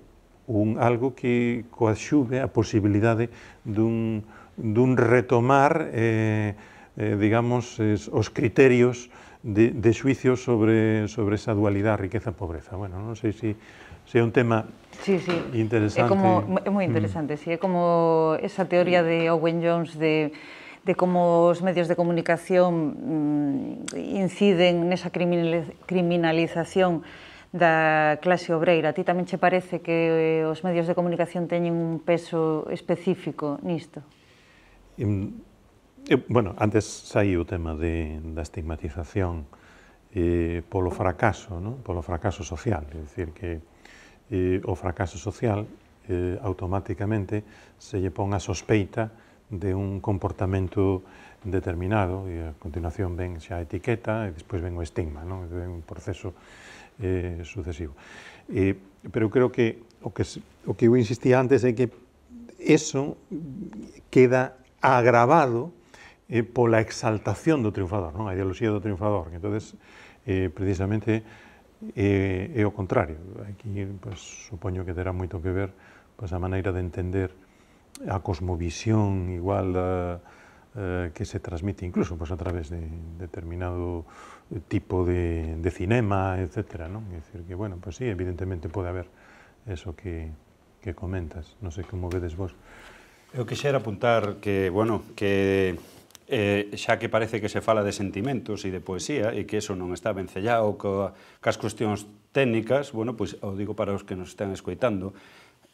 un algo que coaxuve a posibilidade dun, dun retomar eh, eh, digamos, es, os criterios de, de xuicio sobre, sobre esa dualidade riqueza-pobreza. Bueno, non sei se si Si é un tema Sí, sí. Interesante. É como é mm. moi interesante, mm. sí, é como esa teoría de Owen Jones de de como os medios de comunicación mm, inciden nesa criminalización da clase obreira. A ti tamén che parece que eh, os medios de comunicación teñen un peso específico nisto? Eu, eh, bueno, antes saí o tema de, da estigmatización eh, polo fracaso, non? polo fracaso social, é dicir, que eh, o fracaso social eh, automáticamente se lle pon a sospeita de un comportamento determinado e a continuación ven xa a etiqueta e despois ven o estigma, non? É un proceso eh, sucesivo. Eh, pero creo que o que, o que eu insistía antes é que eso queda agravado eh, pola exaltación do triunfador, non? a ideoloxía do triunfador. Entón, eh, precisamente, e, e o contrario. Aquí, pois, supoño que terá moito que ver pois, a maneira de entender a cosmovisión igual a, a, eh, que se transmite incluso pois, a través de determinado tipo de, de cinema, etc. Non? É dicir que, bueno, pois sí, evidentemente pode haber eso que, que comentas. Non sei como vedes vos. Eu quixera apuntar que, bueno, que eh, xa que parece que se fala de sentimentos e de poesía e que eso non está sellado co, cas cuestións técnicas, bueno, pois o digo para os que nos están escoitando,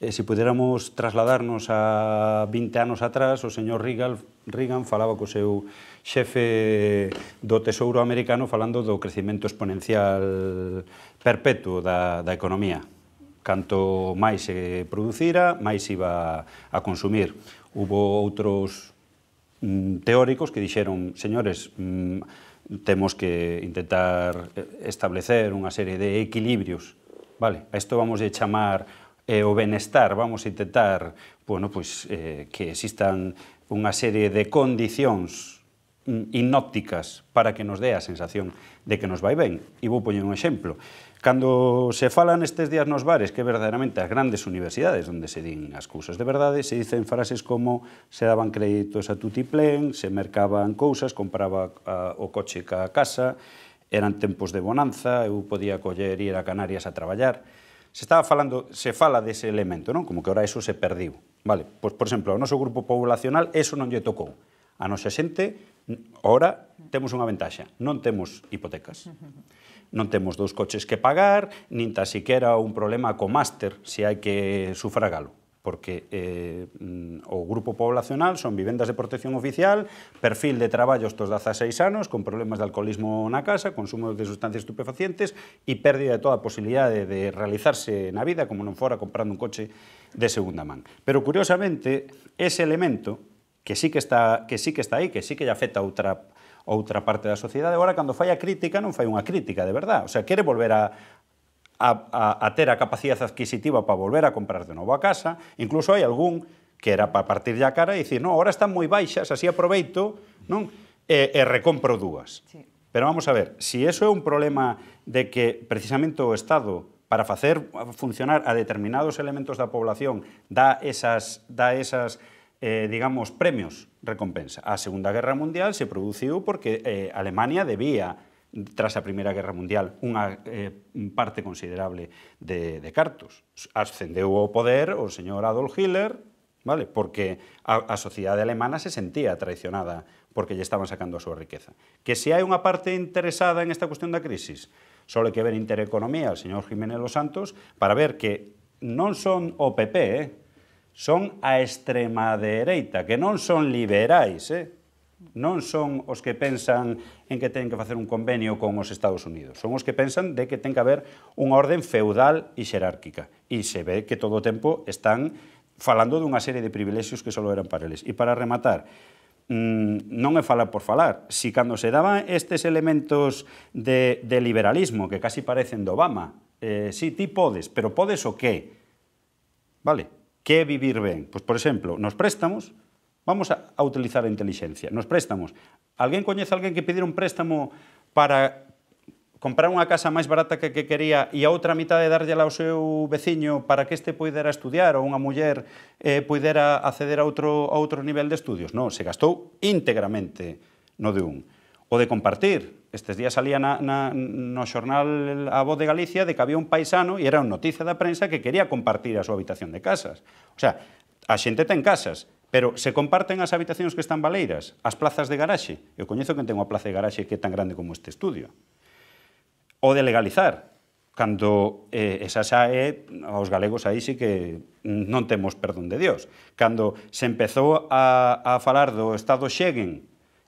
eh, se puderamos trasladarnos a 20 anos atrás, o señor Reagan, Reagan falaba co seu xefe do Tesouro Americano falando do crecimento exponencial perpetuo da, da economía. Canto máis se producira, máis iba a consumir. Hubo outros Mm, teóricos que dixeron, señores, mm, temos que intentar eh, establecer unha serie de equilibrios, vale? A isto vamos a chamar eh, o benestar, vamos a intentar, bueno, pois eh, que existan unha serie de condicións mm, inópticas para que nos dé a sensación de que nos vai ben. E vou poñer un exemplo. Cando se fala nestes días nos bares que verdadeiramente as grandes universidades onde se din as cousas de verdade, se dicen frases como se daban créditos a tutiplén, se mercaban cousas, compraba a, o coche ca casa, eran tempos de bonanza, eu podía coller ir a Canarias a traballar. Se estaba falando, se fala dese elemento, non? Como que ora eso se perdiu. Vale, pois por exemplo, o noso grupo poblacional eso non lle tocou. A nosa xente ora temos unha ventaxa, non temos hipotecas. Uh -huh non temos dous coches que pagar, nin ta siquera un problema co máster se hai que sufragalo porque eh, o grupo poblacional son vivendas de protección oficial, perfil de traballo estos 16 anos, con problemas de alcoholismo na casa, consumo de sustancias estupefacientes e pérdida de toda a posibilidade de realizarse na vida como non fora comprando un coche de segunda man. Pero curiosamente, ese elemento que sí que está que sí que está aí, que sí que lle afecta a outra outra parte da sociedade. Agora, cando fai a crítica, non fai unha crítica, de verdade. O sea, quere volver a, a, a, a ter a capacidade adquisitiva para volver a comprar de novo a casa. Incluso hai algún que era para partir a cara e dicir, non, ahora están moi baixas, así aproveito, non? E, e recompro dúas. Sí. Pero vamos a ver, se si eso é un problema de que precisamente o Estado para facer funcionar a determinados elementos da población dá esas, dá esas Eh, digamos, premios, recompensa. A Segunda Guerra Mundial se produjo porque eh, Alemania debía tras la Primera Guerra Mundial una eh, parte considerable de, de cartos. Ascendeu poder o señor Adolf Hitler, vale? porque a, sociedad alemana se sentía traicionada porque ya estaban sacando a riqueza. Que si hay una parte interesada en esta cuestión de crisis, solo hay que ver Intereconomía, o señor Jiménez Los Santos, para ver que no son OPP, son a extrema dereita, que non son liberais, eh? non son os que pensan en que ten que facer un convenio con os Estados Unidos. Son os que pensan de que ten que haber unha orden feudal e xerárquica. E se ve que todo o tempo están falando dunha serie de privilexios que só eran para eles. E para rematar, mm, non é falar por falar. Si cando se daban estes elementos de, de liberalismo, que casi parecen do Obama, eh, si sí, ti podes, pero podes o que? Vale, Que é vivir ben? Pois, por exemplo, nos préstamos, vamos a, a utilizar a inteligencia. Nos préstamos, alguén coñece alguén que pedir un préstamo para comprar unha casa máis barata que que quería e a outra de darllela ao seu veciño para que este poidera estudiar ou unha muller eh, poidera acceder a outro, a outro nivel de estudios. Non, se gastou íntegramente no de un. O de compartir, estes días salía na, na, no xornal A Voz de Galicia de que había un paisano e era unha noticia da prensa que quería compartir a súa habitación de casas. O sea, a xente ten casas, pero se comparten as habitacións que están baleiras, as plazas de garaxe. Eu coñezo que ten unha plaza de garaxe que é tan grande como este estudio. O de legalizar, cando eh, esa xa é, aos galegos aí sí que non temos perdón de Dios. Cando se empezou a, a falar do Estado Xeguen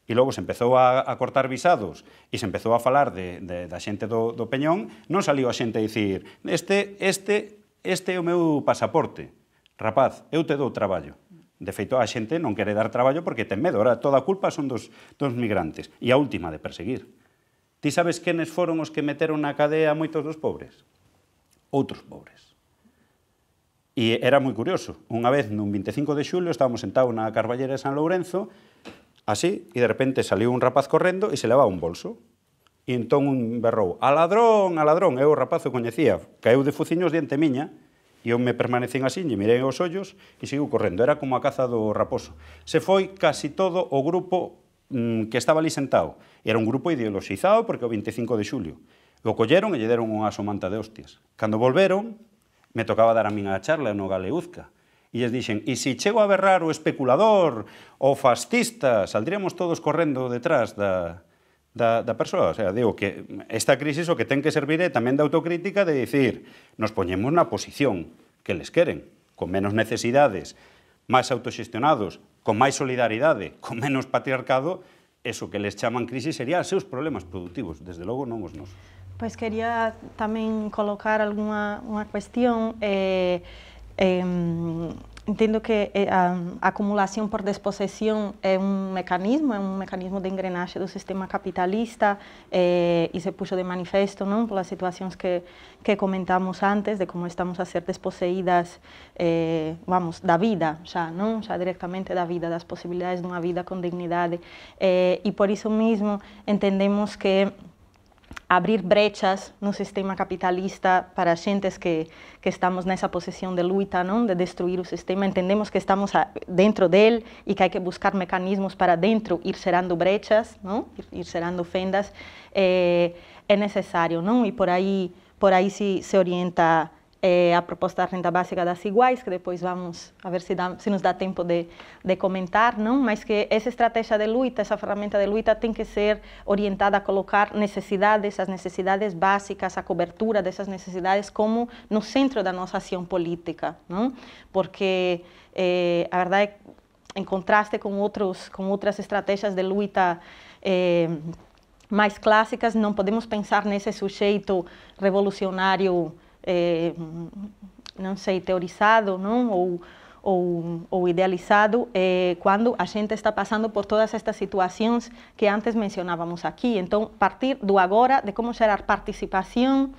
e logo se empezou a, a cortar visados e se empezou a falar de, de, da xente do, do Peñón, non saliu a xente a dicir este, este, este é o meu pasaporte. Rapaz, eu te dou traballo. De feito, a xente non quere dar traballo porque ten medo. Ora, toda a culpa son dos, dos migrantes. E a última de perseguir. Ti sabes quenes foron os que meteron na cadea moitos dos pobres? Outros pobres. E era moi curioso. Unha vez, nun 25 de xulio, estábamos sentados na Carballera de San Lourenzo así, e de repente saliu un rapaz correndo e se leva un bolso. E entón un berrou, a ladrón, a ladrón, eu o rapaz o coñecía, caeu de fuciños diante miña, e eu me permanecín así, e mirei os ollos e seguiu correndo, era como a caza do raposo. Se foi casi todo o grupo mm, que estaba ali sentado. Era un grupo ideoloxizado porque o 25 de xulio. O colleron e lle deron unha somanta de hostias. Cando volveron, me tocaba dar a min a charla no Galeuzca. E lles dixen, e se chego a berrar o especulador, o fascista, saldríamos todos correndo detrás da, da, da persoa. O sea, digo que esta crisis o que ten que servir é tamén de autocrítica de dicir, nos poñemos na posición que les queren, con menos necesidades, máis autoxestionados, con máis solidaridade, con menos patriarcado, eso que les chaman crisis sería seus problemas productivos, desde logo non os nosos. Pois quería tamén colocar algunha unha cuestión eh, Em, entiendo que la eh, acumulación por desposesión es un mecanismo, es un mecanismo de engrenaje del sistema capitalista eh, y se puso de manifiesto por las situaciones que comentamos antes de cómo estamos a ser desposeídas eh, vamos, da vida ya no sea, directamente da vida, las posibilidades de una vida con dignidad eh, y por eso mismo entendemos que abrir brechas un sistema capitalista para gentes que, que estamos esa posición de lucha, de destruir un sistema. Entendemos que estamos dentro de él y que hay que buscar mecanismos para dentro ir cerrando brechas, ¿no? ir, cerrando fendas. Eh, es necesario y por ahí por ahí se orienta é, a proposta da renda básica das iguais, que depois vamos a ver se, dá, se nos dá tempo de, de, comentar, não? mas que essa estratégia de luta, essa ferramenta de luta tem que ser orientada a colocar necessidades, as necessidades básicas, a cobertura dessas necessidades como no centro da nossa ação política, não? porque é, a verdade é que, em contraste com, outros, com outras estratégias de luta é, mais clássicas, não podemos pensar nesse sujeito revolucionário Eh, no não teorizado, o idealizado eh, cuando quando a gente está pasando por todas estas situaciones que antes mencionábamos aquí, Então, partir do agora, de cómo gerar participación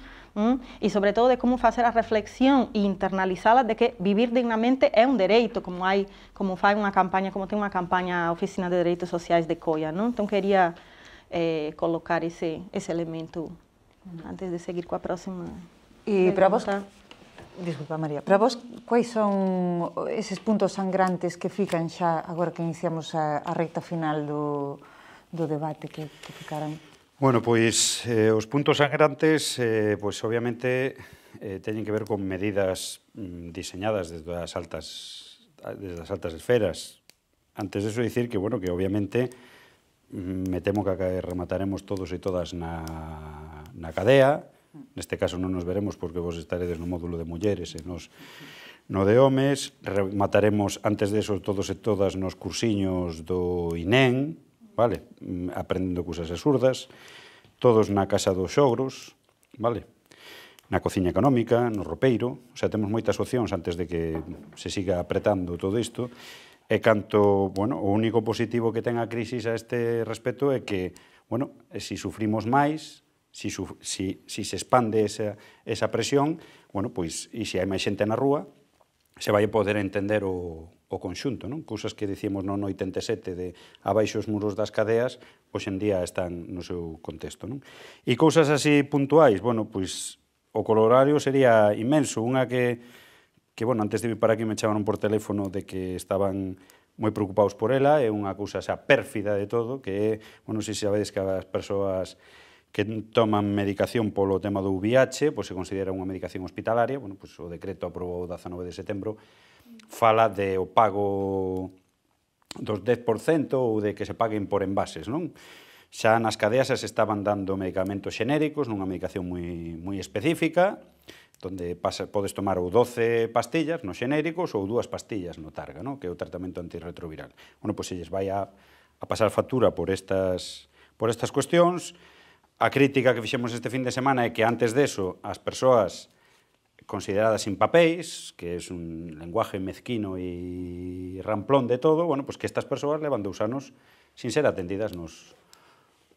y sobre todo de cómo hacer la reflexión e internalizarla de que vivir dignamente es un derecho, como hay, como hay una campaña, como tiene una campaña Oficina de Derechos Sociales de COIA, ¿no? Entonces quería eh, colocar ese, ese elemento antes de seguir con la próxima. E para vos, Disculpa, María. Para vos, quais son eses puntos sangrantes que fican xa agora que iniciamos a, a recta final do, do debate que, que ficaran? Bueno, pois eh, os puntos sangrantes, eh, pois obviamente eh, teñen que ver con medidas mm, diseñadas desde as altas desde as altas esferas. Antes de eso dicir que, bueno, que obviamente mm, me temo que remataremos todos e todas na, na cadea, Neste caso non nos veremos porque vos estaredes no módulo de mulleres e nos no de homes. Remataremos antes deso todos e todas nos cursiños do INEN, vale? Mm, aprendendo cousas absurdas. Todos na casa dos xogros, vale? na cociña económica, no ropeiro, o sea, temos moitas opcións antes de que se siga apretando todo isto, e canto, bueno, o único positivo que ten a crisis a este respecto é que, bueno, se si sufrimos máis, si, si, si se expande esa, esa presión, bueno, pois, e se hai máis xente na rúa, se vai poder entender o, o conxunto, non? Cousas que dicimos no 87 de abaixo os muros das cadeas, pois en día están no seu contexto, non? E cousas así puntuais, bueno, pois o colorario sería inmenso, unha que que bueno, antes de vir para aquí me chamaron por teléfono de que estaban moi preocupados por ela, é unha cousa xa pérfida de todo, que bueno, non sei se sabedes que as persoas que toman medicación polo tema do VIH, pois se considera unha medicación hospitalaria, bueno, pois o decreto aprobado 19 de setembro fala de o pago dos 10% ou de que se paguen por envases, non? Xa nas cadeas se estaban dando medicamentos xenéricos, nunha medicación moi, moi específica, donde pasa, podes tomar ou 12 pastillas nos xenéricos ou dúas pastillas no targa, non? que é o tratamento antirretroviral. Bueno, pois se lles vai a, a pasar factura por estas, por estas cuestións, A crítica que fixemos este fin de semana é que antes deso as persoas consideradas sin papéis, que é un lenguaje mezquino e ramplón de todo, bueno, pues que estas persoas levan dous anos sin ser atendidas nos,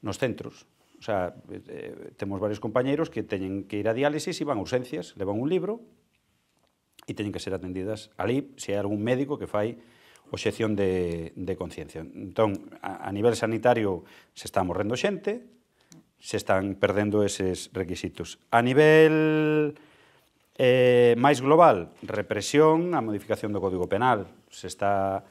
nos centros. O sea, eh, temos varios compañeiros que teñen que ir a diálisis e van a urgencias, levan un libro e teñen que ser atendidas ali se hai algún médico que fai oxección de, de conciencia. Entón, a, a nivel sanitario se está morrendo xente, se están perdendo eses requisitos. A nivel eh, máis global, represión, a modificación do Código Penal. Se está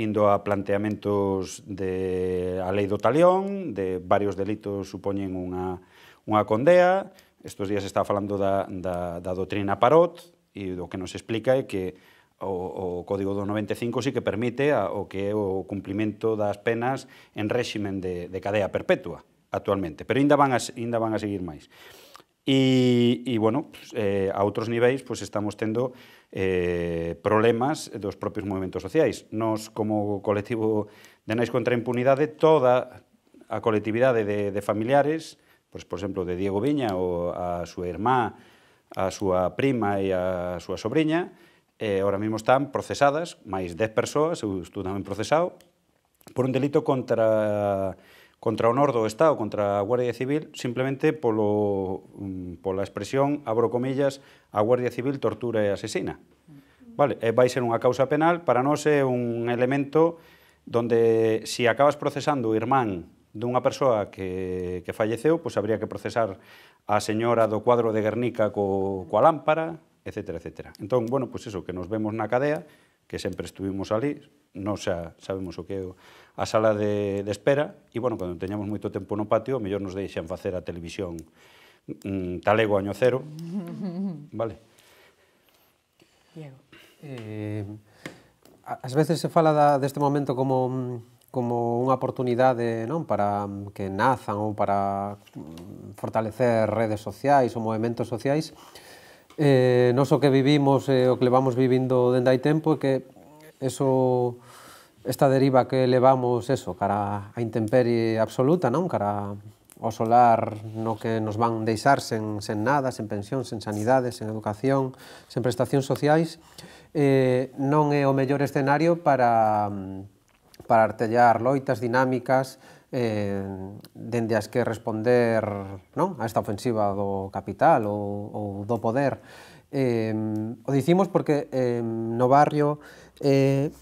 indo a planteamentos de a lei do talión, de varios delitos supoñen unha, unha condea. Estos días está falando da, da, da doutrina Parot, e o que nos explica é que o, o Código do 95 sí que permite a, o que é o cumplimento das penas en réximen de, de cadea perpetua actualmente, pero ainda van a, ainda van a seguir máis. E, e bueno, pues, eh, a outros niveis pues, estamos tendo eh, problemas dos propios movimentos sociais. Nos, como colectivo de Nais contra a Impunidade, toda a colectividade de, de familiares, pues, por exemplo, de Diego Viña ou a súa irmá, a súa prima e a súa sobrinha, eh, ahora mesmo están procesadas, máis 10 persoas, eu estou tamén procesado, por un delito contra contra o Nordo do Estado, contra a Guardia Civil, simplemente polo, mm, pola expresión, abro comillas, a Guardia Civil tortura e asesina. Vale, e eh, vai ser unha causa penal, para nós é un elemento donde se si acabas procesando o irmán dunha persoa que, que falleceu, pois habría que procesar a señora do cuadro de Guernica co, coa lámpara, etc. etc. Entón, bueno, pois eso, que nos vemos na cadea, que sempre estuvimos ali, non xa sabemos o que é a sala de, de espera e, bueno, cando teñamos moito tempo no patio, mellor nos deixan facer a televisión mm, talego año cero. vale. Diego. Eh, ás veces se fala da, deste momento como como unha oportunidade non para que nazan ou para mm, fortalecer redes sociais ou movimentos sociais. Eh, non so que vivimos e eh, o que levamos vivindo dende hai tempo é que eso esta deriva que levamos eso cara a intemperie absoluta, non? Cara ao solar no que nos van deixar sen, sen nada, sen pensión, sen sanidade, sen educación, sen prestacións sociais, eh, non é o mellor escenario para, para artellar loitas dinámicas eh, dende as que responder non? a esta ofensiva do capital ou, ou do poder. Eh, o dicimos porque eh, no barrio eh,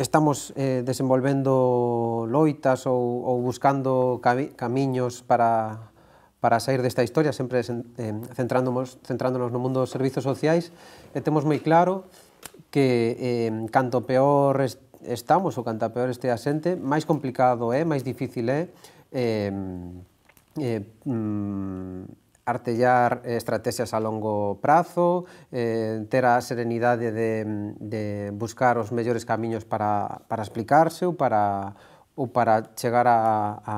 estamos eh, desenvolvendo loitas ou, ou buscando cami camiños para, para sair desta historia, sempre eh, centrándonos, centrándonos no mundo dos servizos sociais, e temos moi claro que eh, canto peor est estamos ou canto peor este asente, máis complicado é, máis difícil é, eh, eh, mm, artellar eh, estrategias a longo prazo, eh, ter a serenidade de, de buscar os mellores camiños para, para explicarse ou para, ou para chegar a, a,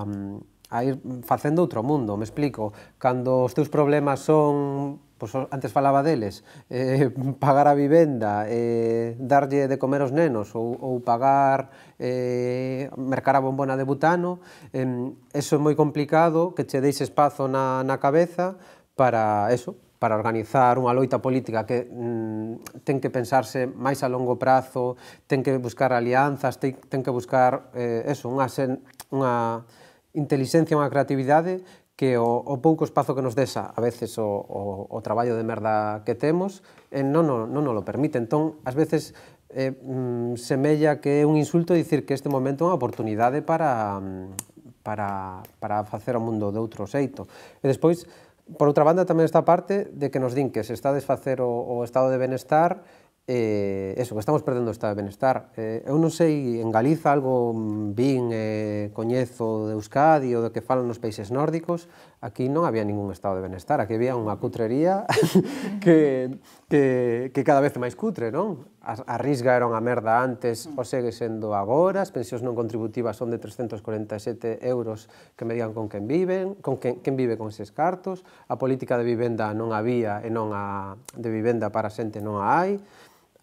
a ir facendo outro mundo, me explico. Cando os teus problemas son pois antes falaba deles, eh, pagar a vivenda, eh, darlle de comer aos nenos ou, ou pagar eh, mercar a bombona de butano, eh, eso é moi complicado que che deis espazo na, na cabeza para eso, para organizar unha loita política que mm, ten que pensarse máis a longo prazo, ten que buscar alianzas, ten, ten que buscar eh, eso, unha, sen, unha inteligencia, unha creatividade que o, o pouco espazo que nos desa a veces o, o, o traballo de merda que temos eh, non, non, non nos lo permite. Entón, ás veces eh, mm, semella que é un insulto dicir que este momento é unha oportunidade para, mm, para, para facer o mundo de outro xeito. E despois, por outra banda, tamén está a parte de que nos din que se está desfacer o, o estado de benestar eh, eso, que estamos perdendo o estado de benestar. Eh, eu non sei, en Galiza algo vin, eh, coñezo de Euskadi ou do que falan nos países nórdicos, aquí non había ningún estado de benestar, aquí había unha cutrería que, que, que cada vez máis cutre, non? A, a risga era unha merda antes, o segue sendo agora, as pensións non contributivas son de 347 euros que me digan con quen viven, con quen, quen vive con ses cartos, a política de vivenda non había e non a, de vivenda para xente non a hai,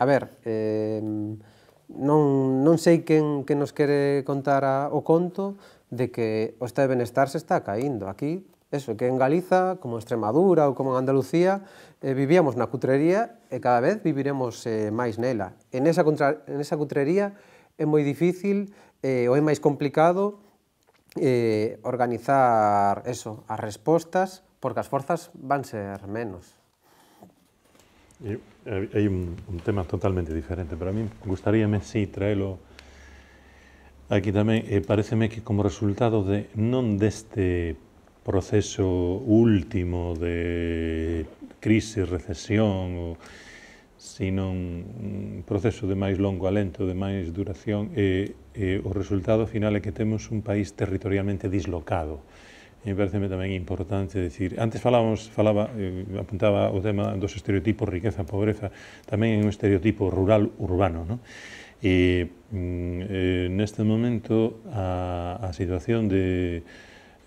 A ver, eh, non, non sei quen, quen nos quere contar a, o conto de que o estado de benestar se está caindo. Aquí, eso, que en Galiza, como en Extremadura ou como en Andalucía, eh, vivíamos na cutrería e cada vez viviremos eh, máis nela. En esa, contra, en esa cutrería é moi difícil eh, ou é máis complicado eh, organizar eso, as respostas, porque as forzas van ser menos. Eu, Eh, hai un, un tema totalmente diferente, pero a mí gustaríame si sí, traelo aquí tamén e eh, pareceme que como resultado de non deste proceso último de crise, recesión, ou, sino un proceso de máis longo alento, de máis duración, e, eh, e o resultado final é que temos un país territorialmente dislocado E pareceme tamén importante decir, antes falábamos, falaba, eh, apuntaba o tema dos estereotipos riqueza, pobreza, tamén en un estereotipo rural-urbano, non? E mm, eh, neste momento a, a situación de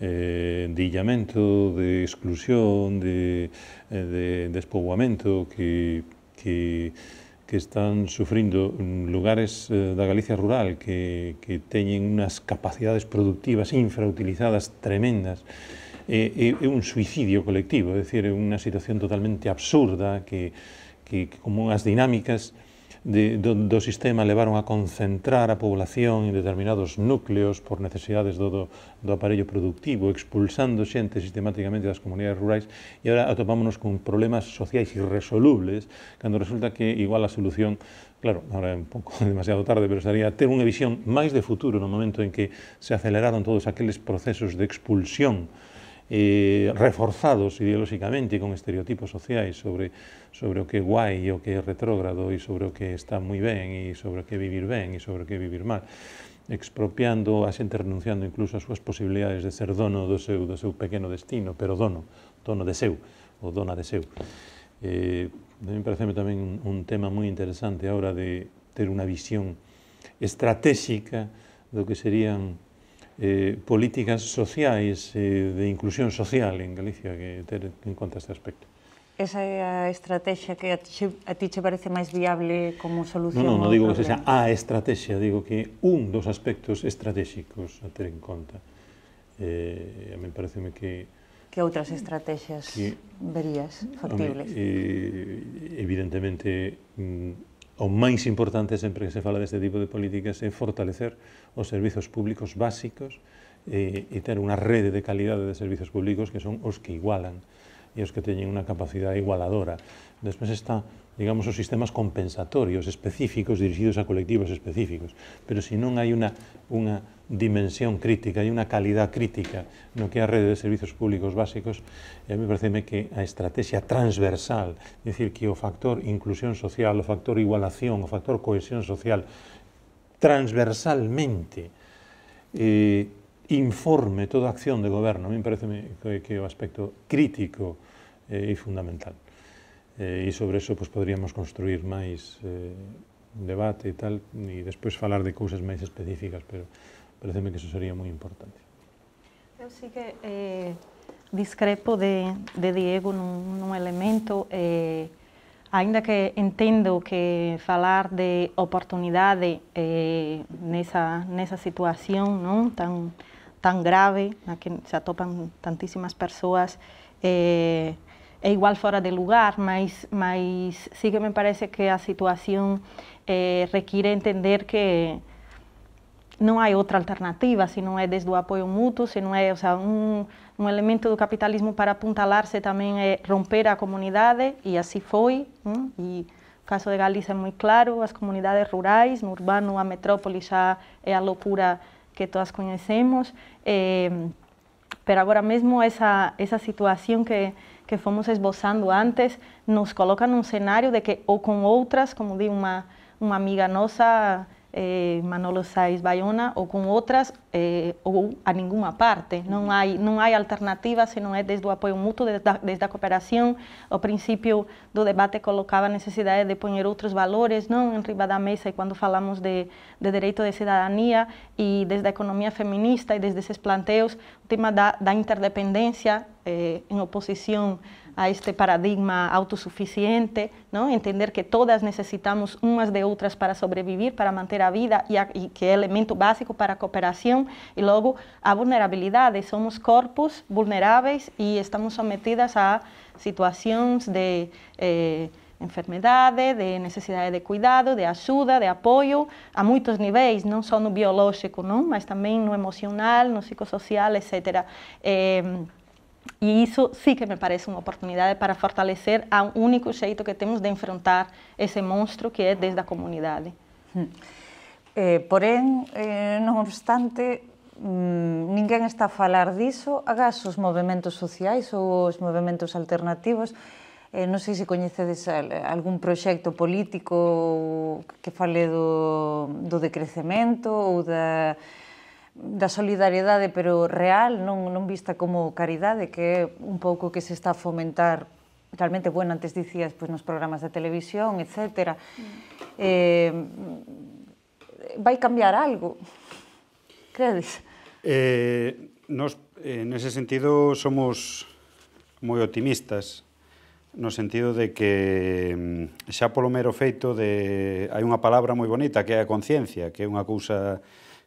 eh, de illamento, de exclusión, de, eh, de despoboamento que, que que están sufrindo lugares eh, da Galicia rural que, que teñen unhas capacidades productivas infrautilizadas tremendas é, é, un suicidio colectivo, é dicir, é unha situación totalmente absurda que, que, como unhas dinámicas de, do, do sistema levaron a concentrar a población en determinados núcleos por necesidades do, do, do aparello productivo, expulsando xente sistemáticamente das comunidades rurais, e agora atopámonos con problemas sociais irresolubles, cando resulta que igual a solución Claro, ahora é un pouco demasiado tarde, pero estaría ter unha visión máis de futuro no momento en que se aceleraron todos aqueles procesos de expulsión eh, reforzados ideolóxicamente con estereotipos sociais sobre sobre o que é guai e o que é retrógrado e sobre o que está moi ben e sobre o que é vivir ben e sobre o que é vivir mal expropiando a xente renunciando incluso as súas posibilidades de ser dono do seu do seu pequeno destino, pero dono, dono de seu, ou dona de seu. Eh, a mí parece tamén un, un tema moi interesante a hora de ter unha visión estratégica do que serían eh, políticas sociais eh, de inclusión social en Galicia, que ter en conta este aspecto esa é a estrategia que a ti, a ti che parece máis viable como solución? Non, non, non digo que sexa a estrategia, digo que un dos aspectos estratégicos a ter en conta. Eh, a mí pareceme que... Que outras estrategias que, verías factibles? Mí, eh, evidentemente, mm, o máis importante sempre que se fala deste tipo de políticas é fortalecer os servizos públicos básicos e, eh, e ter unha rede de calidade de servizos públicos que son os que igualan e os que teñen unha capacidade igualadora. Despois está, digamos, os sistemas compensatorios específicos dirixidos a colectivos específicos. Pero se non hai unha, unha dimensión crítica, hai unha calidad crítica no que é a rede de servizos públicos básicos, e a mí pareceme que a estrategia transversal, é dicir, que o factor inclusión social, o factor igualación, o factor cohesión social, transversalmente, eh, informe toda acción de gobierno, A mí me parece que es un aspecto crítico eh, y fundamental. Eh, y sobre eso pues, podríamos construir más eh, debate y tal, y después hablar de cosas más específicas, pero parece que eso sería muy importante. Yo sí que discrepo de, Diego en un elemento, eh, ainda que entiendo que falar de oportunidades en esa situación no tan tan grave, a que se atopan tantísimas personas, es eh, e igual fuera de lugar, mas, sí que me parece que la situación eh, requiere entender que no hay otra alternativa, si no es desde el apoyo mutuo, si no es, o elemento del capitalismo para apuntalarse también eh, romper a comunidades y así fue, y el caso de Galicia es muy claro, las comunidades rurais, no urbano, a metrópolis ya es a locura que todas conocemos, em, pero ahora mismo esa situación que, que fomos esbozando antes nos coloca en un escenario de que, o con otras, como digo, una amiga nuestra, eh, Manolo Saiz Bayona o con otras eh, o a ninguna parte. no hay no hay alternativa si no es desde el apoyo mutuo, desde la cooperación, al principio O principio debate colocaba a de poner otros valores, no riva de la mesa, y cuando hablamos de, derecho de ciudadanía y desde la economía feminista y desde esos planteos, el tema da, la interdependencia eh, a este paradigma autosuficiente, ¿no? entender que todas necesitamos unas de otras para sobrevivir, para mantener a vida y, que es elemento básico para cooperación y luego a vulnerabilidades. Somos corpus vulnerables y estamos sometidas a situaciones de... Eh, enfermedades, de necesidades de cuidado, de ayuda, de apoyo a muchos niveles no só biológico, no, también también no emocional, no psicosocial etc. E iso sí que me parece unha oportunidade para fortalecer a único xeito que temos de enfrontar ese monstro que é desde a comunidade. Hmm. Eh, porén, eh, non obstante, mm, ninguén está a falar diso, agás os movimentos sociais ou os movimentos alternativos. Eh, non sei se coñecedes algún proxecto político que fale do, do decrecemento ou da da solidariedade, pero real, non, non vista como caridade, que é un pouco que se está a fomentar realmente, bueno, antes dicías, pois, nos programas de televisión, etc. Mm. Eh, vai cambiar algo, credes? Eh, nos, eh, nese sentido, somos moi optimistas, no sentido de que mm, xa polo mero feito de... hai unha palabra moi bonita que é a conciencia, que é unha cousa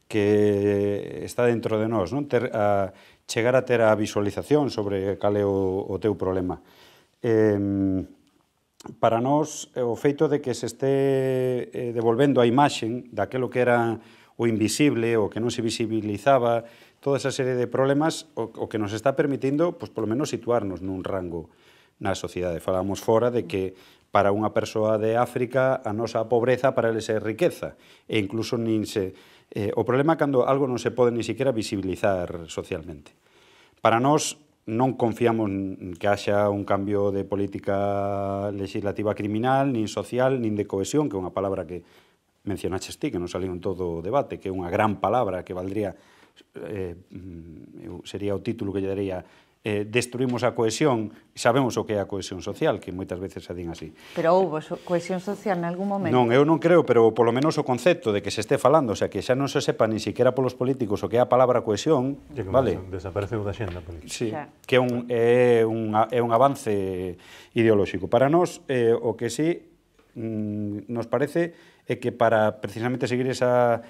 que está dentro de nós, non? Ter, a, chegar a ter a visualización sobre cal é o, o teu problema. Eh, para nós, eh, o feito de que se este eh, devolvendo a imaxen daquelo que era o invisible, o que non se visibilizaba, toda esa serie de problemas, o, o que nos está permitindo, pois, polo menos, situarnos nun rango na sociedade. Falamos fora de que para unha persoa de África a nosa pobreza para eles é riqueza, e incluso nin se Eh, o problema é cando algo non se pode ni siquiera visibilizar socialmente. Para nós non confiamos que haxa un cambio de política legislativa criminal, nin social, nin de cohesión, que é unha palabra que mencionaches ti, que non saliu en todo o debate, que é unha gran palabra que valdría eh, mm, sería o título que lle daría eh, destruimos a cohesión, sabemos o que é a cohesión social, que moitas veces se din así. Pero houve cohesión social en algún momento? Non, eu non creo, pero polo menos o concepto de que se este falando, o sea, que xa non se sepa ni siquiera polos políticos o que é a palabra cohesión, que vale? Desapareceu da xenda política. Sí, xa. que é un, é, un, é un avance ideolóxico. Para nós, eh, o que sí mm, nos parece é que para precisamente seguir esa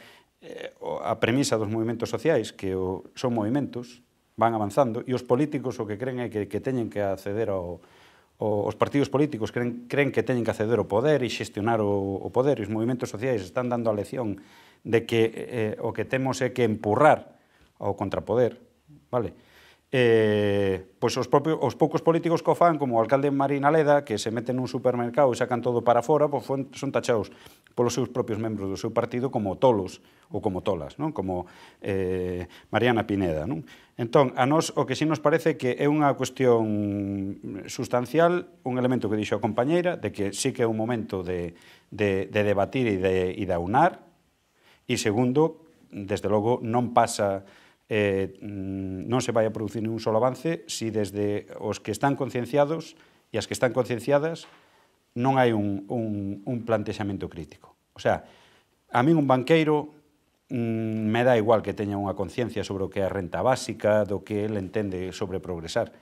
eh, a premisa dos movimentos sociais, que o, son movimentos, van avanzando e os políticos o que creen é que, que teñen que acceder ao, o, os partidos políticos creen, creen que teñen que acceder ao poder e xestionar o, o poder e os movimentos sociais están dando a lección de que eh, o que temos é que empurrar ao contrapoder, vale? eh, pois os, propios, os poucos políticos que o fan, como o alcalde Marina Leda, que se meten nun supermercado e sacan todo para fora, pois son, tachados polos seus propios membros do seu partido como tolos ou como tolas, non? como eh, Mariana Pineda. Non? Entón, a nós o que si sí nos parece que é unha cuestión sustancial, un elemento que dixo a compañeira, de que sí que é un momento de, de, de debatir e de, e de aunar, e segundo, desde logo, non pasa eh, mm, non se vai a producir ningún solo avance se si desde os que están concienciados e as que están concienciadas non hai un, un, un plantexamento crítico. O sea, a min un banqueiro mm, me dá igual que teña unha conciencia sobre o que é a renta básica, do que ele entende sobre progresar.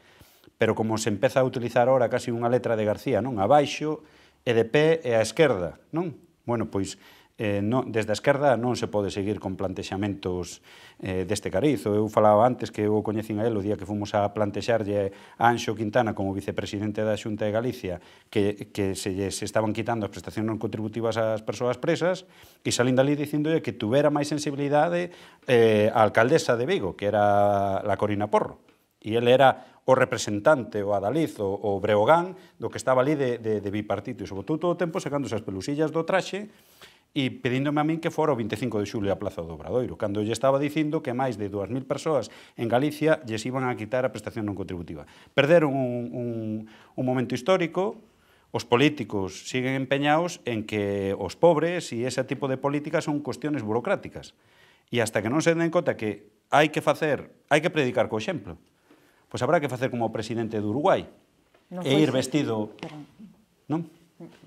Pero como se empeza a utilizar ahora casi unha letra de García, non? Abaixo, e de pé e a esquerda, non? Bueno, pois eh, non, desde a esquerda non se pode seguir con plantexamentos eh, deste cariz. Eu falaba antes que eu coñecín a el o día que fomos a plantexarlle a Anxo Quintana como vicepresidente da Xunta de Galicia que, que se, se estaban quitando as prestacións non contributivas ás persoas presas e salín dali dicindolle que tuvera máis sensibilidade eh, a alcaldesa de Vigo, que era la Corina Porro. E ele era o representante, o Adaliz, o, o Breogán, do que estaba ali de, de, de bipartito. E sobre todo o tempo sacando as pelusillas do traxe e pedíndome a min que fora o 25 de xulio a Plaza do Obradoiro, cando lle estaba dicindo que máis de 2.000 persoas en Galicia lles iban a quitar a prestación non contributiva. Perderon un, un, un momento histórico, os políticos siguen empeñados en que os pobres e ese tipo de políticas son cuestiones burocráticas. E hasta que non se den conta que hai que facer, hai que predicar co exemplo, pois habrá que facer como o presidente de Uruguai, no e ir vestido... Pero... Non?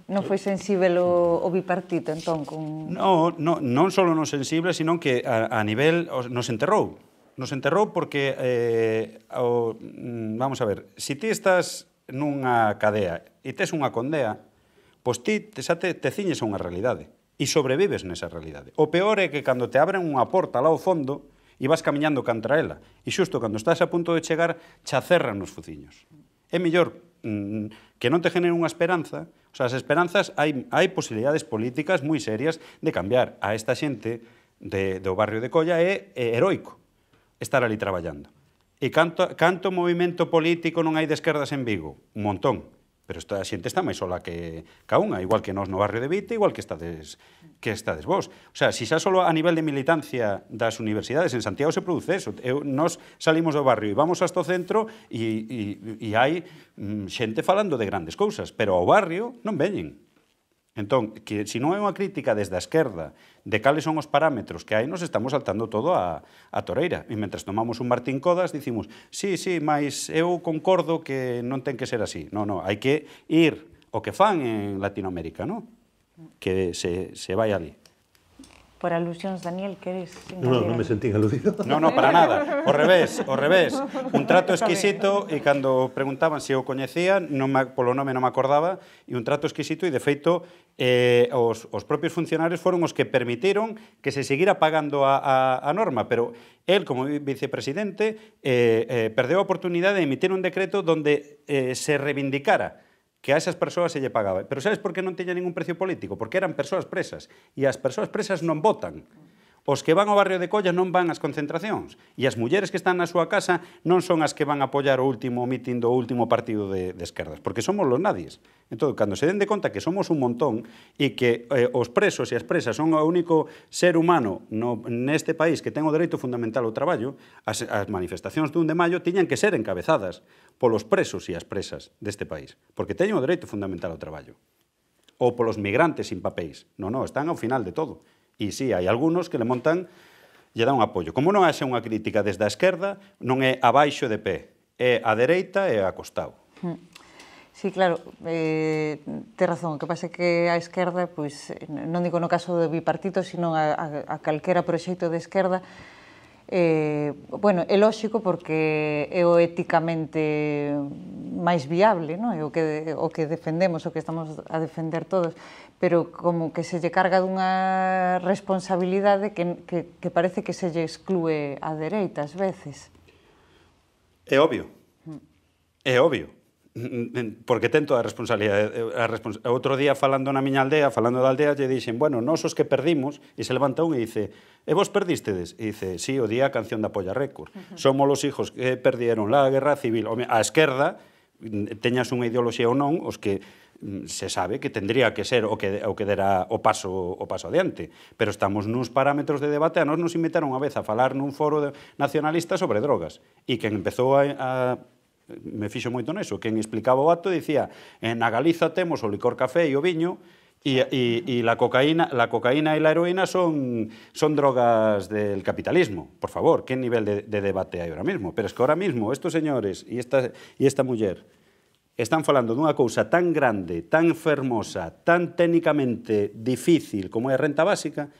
Non foi sensível o, o bipartito, entón? Con... No, no, non só non sensible, sino que a, a nivel nos enterrou. Nos enterrou porque, eh, o, mm, vamos a ver, se si ti estás nunha cadea e tes unha condea, pois ti te, xa te, te ciñes a unha realidade e sobrevives nesa realidade. O peor é que cando te abren unha porta lá ao fondo e vas camiñando contra ela e xusto cando estás a punto de chegar, xa cerran os fuciños. É mellor Mm, que non te generen unha esperanza, o sea, as esperanzas hai, hai posibilidades políticas moi serias de cambiar a esta xente de, do barrio de Colla é, é heroico estar ali traballando. E canto, canto movimento político non hai de esquerdas en Vigo? Un montón pero esta xente está máis sola que ca unha, igual que nós no barrio de Vite, igual que estades, que estades vos. O sea, si xa solo a nivel de militancia das universidades en Santiago se produce eso. Eu, nós salimos do barrio e vamos hasta o centro e, e, e hai mm, xente falando de grandes cousas, pero ao barrio non veñen. Entón, que se si non é unha crítica desde a esquerda de cales son os parámetros que hai, nos estamos saltando todo a, a toreira. E mentre tomamos un Martín Codas, dicimos, sí, sí, mas eu concordo que non ten que ser así. Non, non, hai que ir o que fan en Latinoamérica, non? Que se, se vai ali. Por alusións, Daniel, queres... No, no, non me sentín aludido. No, no, para nada. O revés, o revés. Un trato exquisito e cando preguntaban se o coñecía, non me, polo nome non me acordaba, e un trato exquisito e, de feito, eh, os, os propios funcionarios foron os que permitiron que se seguira pagando a, a, a norma, pero él, como vicepresidente, eh, eh, perdeu a oportunidade de emitir un decreto donde eh, se reivindicara que a esas persoas se lle pagaba. Pero sabes por que non teña ningún precio político? Porque eran persoas presas, e as persoas presas non votan. Os que van ao barrio de Colla non van ás concentracións e as mulleres que están na súa casa non son as que van a apoiar o último mitin do último partido de, de esquerdas, porque somos los nadies. Entón, cando se den de conta que somos un montón e que eh, os presos e as presas son o único ser humano no, neste país que ten o dereito fundamental ao traballo, as, as manifestacións dun de maio tiñan que ser encabezadas polos presos e as presas deste país, porque teñen o dereito fundamental ao traballo ou polos migrantes sin papéis. Non, non, están ao final de todo. E si, sí, hai algunos que le montan lle dá un apoio. Como non haxe unha crítica desde a esquerda, non é abaixo de pé, é a dereita e a costado. Hmm. Sí, claro, eh, te razón, o que pasa que a esquerda, pois, eh, non digo no caso do bipartito, sino a, a, a calquera proxecto de esquerda, Eh, bueno, é lóxico porque é o éticamente máis viable, non? É o que, o que defendemos, o que estamos a defender todos, pero como que se lle carga dunha responsabilidade que, que, que parece que se lle exclúe a dereita ás veces. É obvio. Mm. É obvio porque ten toda a responsabilidade. A respons... Outro día falando na miña aldea, falando da aldea, lle dixen, bueno, nós os que perdimos, e se levanta un e dice, e vos perdistedes? E dice, sí, o día a canción da Polla récord. Uh -huh. Somos os hijos que perdieron la guerra civil. Home, a esquerda, teñas unha ideoloxía ou non, os que mm, se sabe que tendría que ser o que o que dera o paso o paso adiante, pero estamos nuns parámetros de debate, a nós nos invitaron unha vez a falar nun foro nacionalista sobre drogas e quen empezou a, a me fixo moito neso, quen explicaba o acto dicía eh, na Galiza temos o licor café e o viño, E, e, e la cocaína, la cocaína e la heroína son, son drogas del capitalismo. Por favor, que nivel de, de debate hai ahora mismo? Pero es que ahora mismo estos señores e esta, e esta muller están falando dunha cousa tan grande, tan fermosa, tan técnicamente difícil como é a renta básica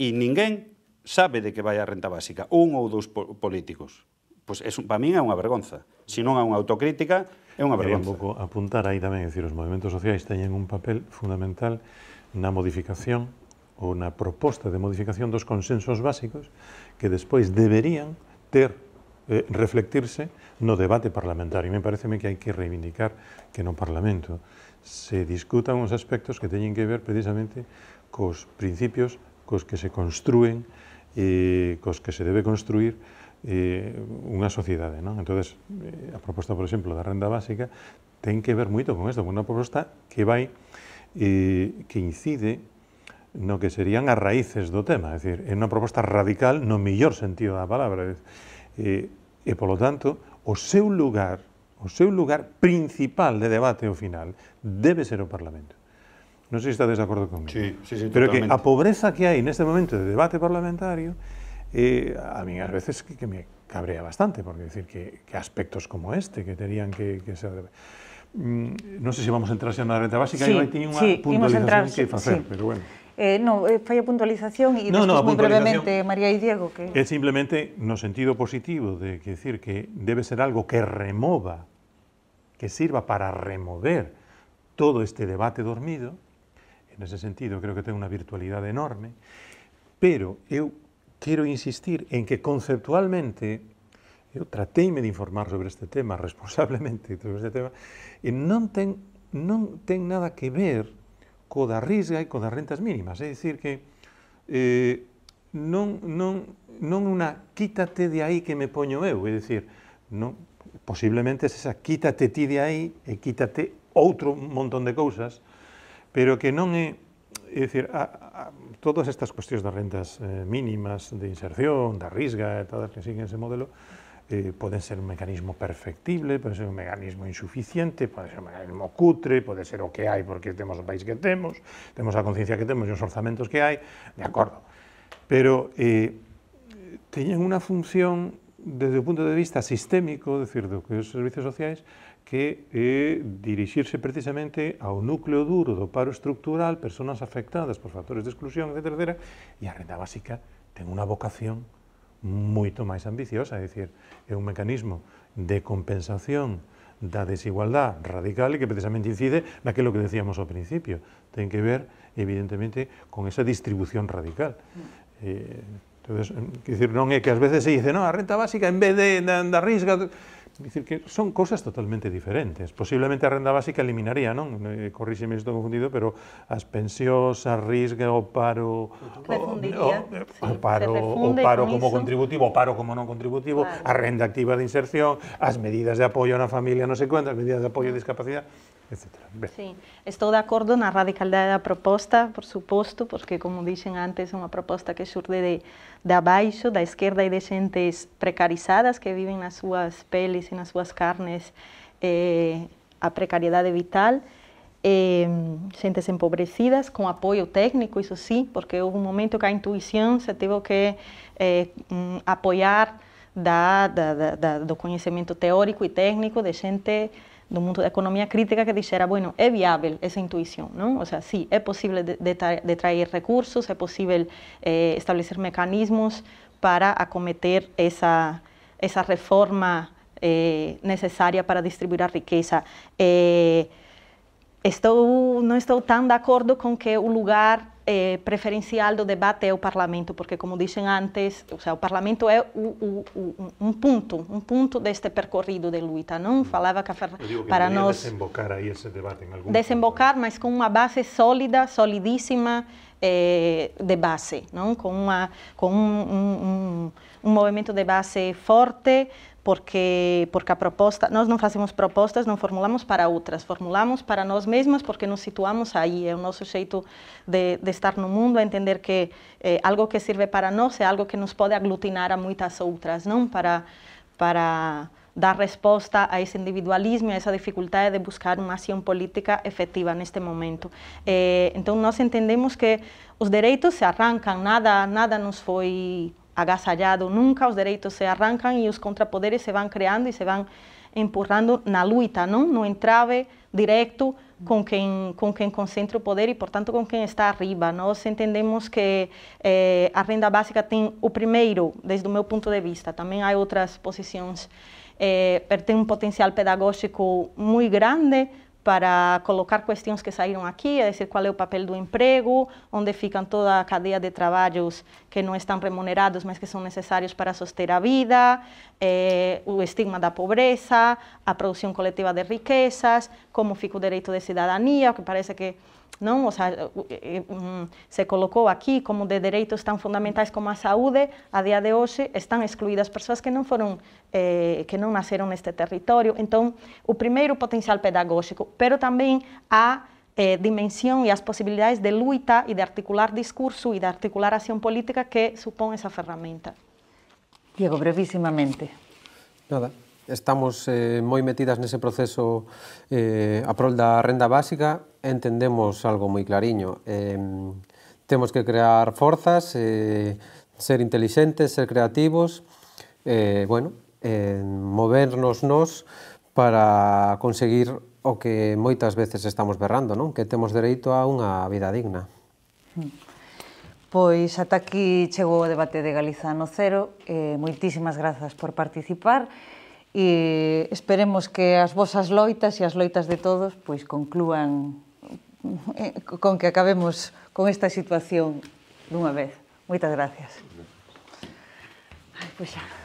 e ninguén sabe de que vai a renta básica, un ou dous políticos. Pois es, para min é unha vergonza. Se non é unha autocrítica, é unha vergonza. Un pouco apuntar aí tamén, decir, os movimentos sociais teñen un papel fundamental na modificación ou na proposta de modificación dos consensos básicos que despois deberían ter eh, reflectirse no debate parlamentario. E me pareceme que hai que reivindicar que no Parlamento se discutan os aspectos que teñen que ver precisamente cos principios cos que se construen e eh, cos que se debe construir eh, unha sociedade. Non? Entón, eh, a proposta, por exemplo, da renda básica ten que ver moito con isto, con unha proposta que vai, eh, que incide no que serían as raíces do tema, é dicir, é unha proposta radical no millor sentido da palabra, eh, e, polo tanto, o seu lugar, o seu lugar principal de debate ao final debe ser o Parlamento. Non sei se de acordo comigo. Sí, sí, sí, Pero totalmente. que a pobreza que hai neste momento de debate parlamentario Eh, a mí a veces que, me cabrea bastante, porque decir que, aspectos como este que tenían que, ser... Mm, no sé si vamos a entrar en una renta básica, sí, ahí tenía una sí, puntualización entrar, que hacer, pero bueno. Eh, no, eh, falla puntualización y muy brevemente, María y Diego. Que... Es simplemente, no sentido positivo, de que decir que debe ser algo que remova, que sirva para remover todo este debate dormido, en ese sentido creo que tengo una virtualidad enorme, pero yo quero insistir en que conceptualmente eu trateime de informar sobre este tema responsablemente sobre este tema e non ten non ten nada que ver co da risga e co das rentas mínimas, é dicir que eh, non, non, non unha quítate de aí que me poño eu, é dicir, non, posiblemente é esa quítate ti de aí e quítate outro montón de cousas, pero que non é, é dicir, a, todas estas cuestiones de rentas eh, mínimas, de inserción, de arriesga, todas que siguen ese modelo, eh, pueden ser un mecanismo perfectible, pueden ser un mecanismo insuficiente, puede ser un mecanismo cutre, puede ser o que hay porque tenemos el país que tenemos, tenemos la conciencia que tenemos y los orzamentos que hay, de acuerdo. Pero eh, tienen una función desde el punto de vista sistémico, es decir, de los servicios sociales, que é eh, dirixirse precisamente ao núcleo duro do paro estructural, personas afectadas por factores de exclusión, etc. E a renda básica ten unha vocación moito máis ambiciosa, é dicir, é un mecanismo de compensación da desigualdad radical e que precisamente incide naquilo que decíamos ao principio. Ten que ver, evidentemente, con esa distribución radical. Mm. Eh, entonces, eh, quer non é que ás veces se dice, non, a renta básica en vez de da, da risga Es decir, que son cosas totalmente diferentes. Posiblemente a renda básica eliminaría, non? Eh, si me visto confundido, pero as pensións, a o paro... O, paro, eh, o paro como contributivo, o paro como no contributivo, a renda activa de inserción, a medidas de apoyo a una familia, no sé cuántas, medidas de apoyo a discapacidad… sim estou de acordo na radicalidade da proposta, por suposto, porque, como dizem antes, é uma proposta que surge de, de abaixo, da esquerda e de gentes precarizadas que vivem nas suas peles e nas suas carnes eh, a precariedade vital, gentes empobrecidas, com apoio técnico, isso sim porque houve um momento que a intuição se teve que eh, mm, apoiar da, da, da, da, do conhecimento teórico e técnico de gente un mundo de economía crítica que dijera, bueno, es viable esa intuición, ¿no? O sea, sí, es posible de de recursos, es posible eh, establecer mecanismos para acometer esa reforma eh, necesaria para distribuir la riqueza. Eh, estoy tan de acuerdo con que un lugar eh, preferencial do debate é o parlamento, porque como dizem antes, o, o parlamento é o, o, um ponto, um ponto deste percorrido de luta. Não mm. falava que, a Fer... Eu digo que para nós desembocar aí esse debate em algum desembocar, ponto. mas com uma base sólida, solidíssima eh, de base, não? Com uma com um, um, um, um movimento de base forte porque porque a proposta nós não fazemos propostas não formulamos para outras formulamos para nós mesmas porque nos situamos aí é o nosso jeito de, de estar no mundo entender que é, algo que serve para nós é algo que nos pode aglutinar a muitas outras não para para dar resposta a esse individualismo, a essa dificuldade de buscar uma ação política efetiva neste momento. É, então nós entendemos que os direitos se arrancam, nada nada nos foi agasallado nunca, los derechos se arrancan y los contrapoderes se van creando y se van empurrando na luta, No entrave directo con quien quien quien concentra el poder por tanto, con quien está arriba. nos entendemos que la eh, a renda básica tiene o primero, desde mi punto de vista, También hay otras posiciones, eh, tiene un potencial pedagógico muy grande, para colocar cuestiones que salieron aquí, es decir, cuál es el papel del empleo, dónde fican toda la cadena de trabajos que no están remunerados, mas que son necesarios para sostener la vida, eh, o estigma la pobreza, a producción colectiva de riquezas, cómo fica el derecho de ciudadanía, que parece que não, ou seja, mm, se colocou aqui como de direitos tão fundamentais como a saúde, a dia de hoje estão excluídas pessoas que não foram, eh, que não nasceram neste território. Então, o primeiro potencial pedagógico, pero também a eh, dimensão e as possibilidades de luta e de articular discurso e de articular ação política que supõe essa ferramenta. Diego, brevíssimamente. Nada, estamos eh, moi metidas nese proceso eh, a prol da renda básica, entendemos algo moi clariño. Eh, temos que crear forzas, eh, ser intelixentes, ser creativos, eh, bueno, eh, movernos nos para conseguir o que moitas veces estamos berrando, non? Que temos dereito a unha vida digna. Pois ata aquí chegou o debate de Galiza no cero. Eh, moitísimas grazas por participar e esperemos que as vosas loitas e as loitas de todos pois conclúan eh, con que acabemos con esta situación dunha vez. Moitas gracias. Ai, pois xa.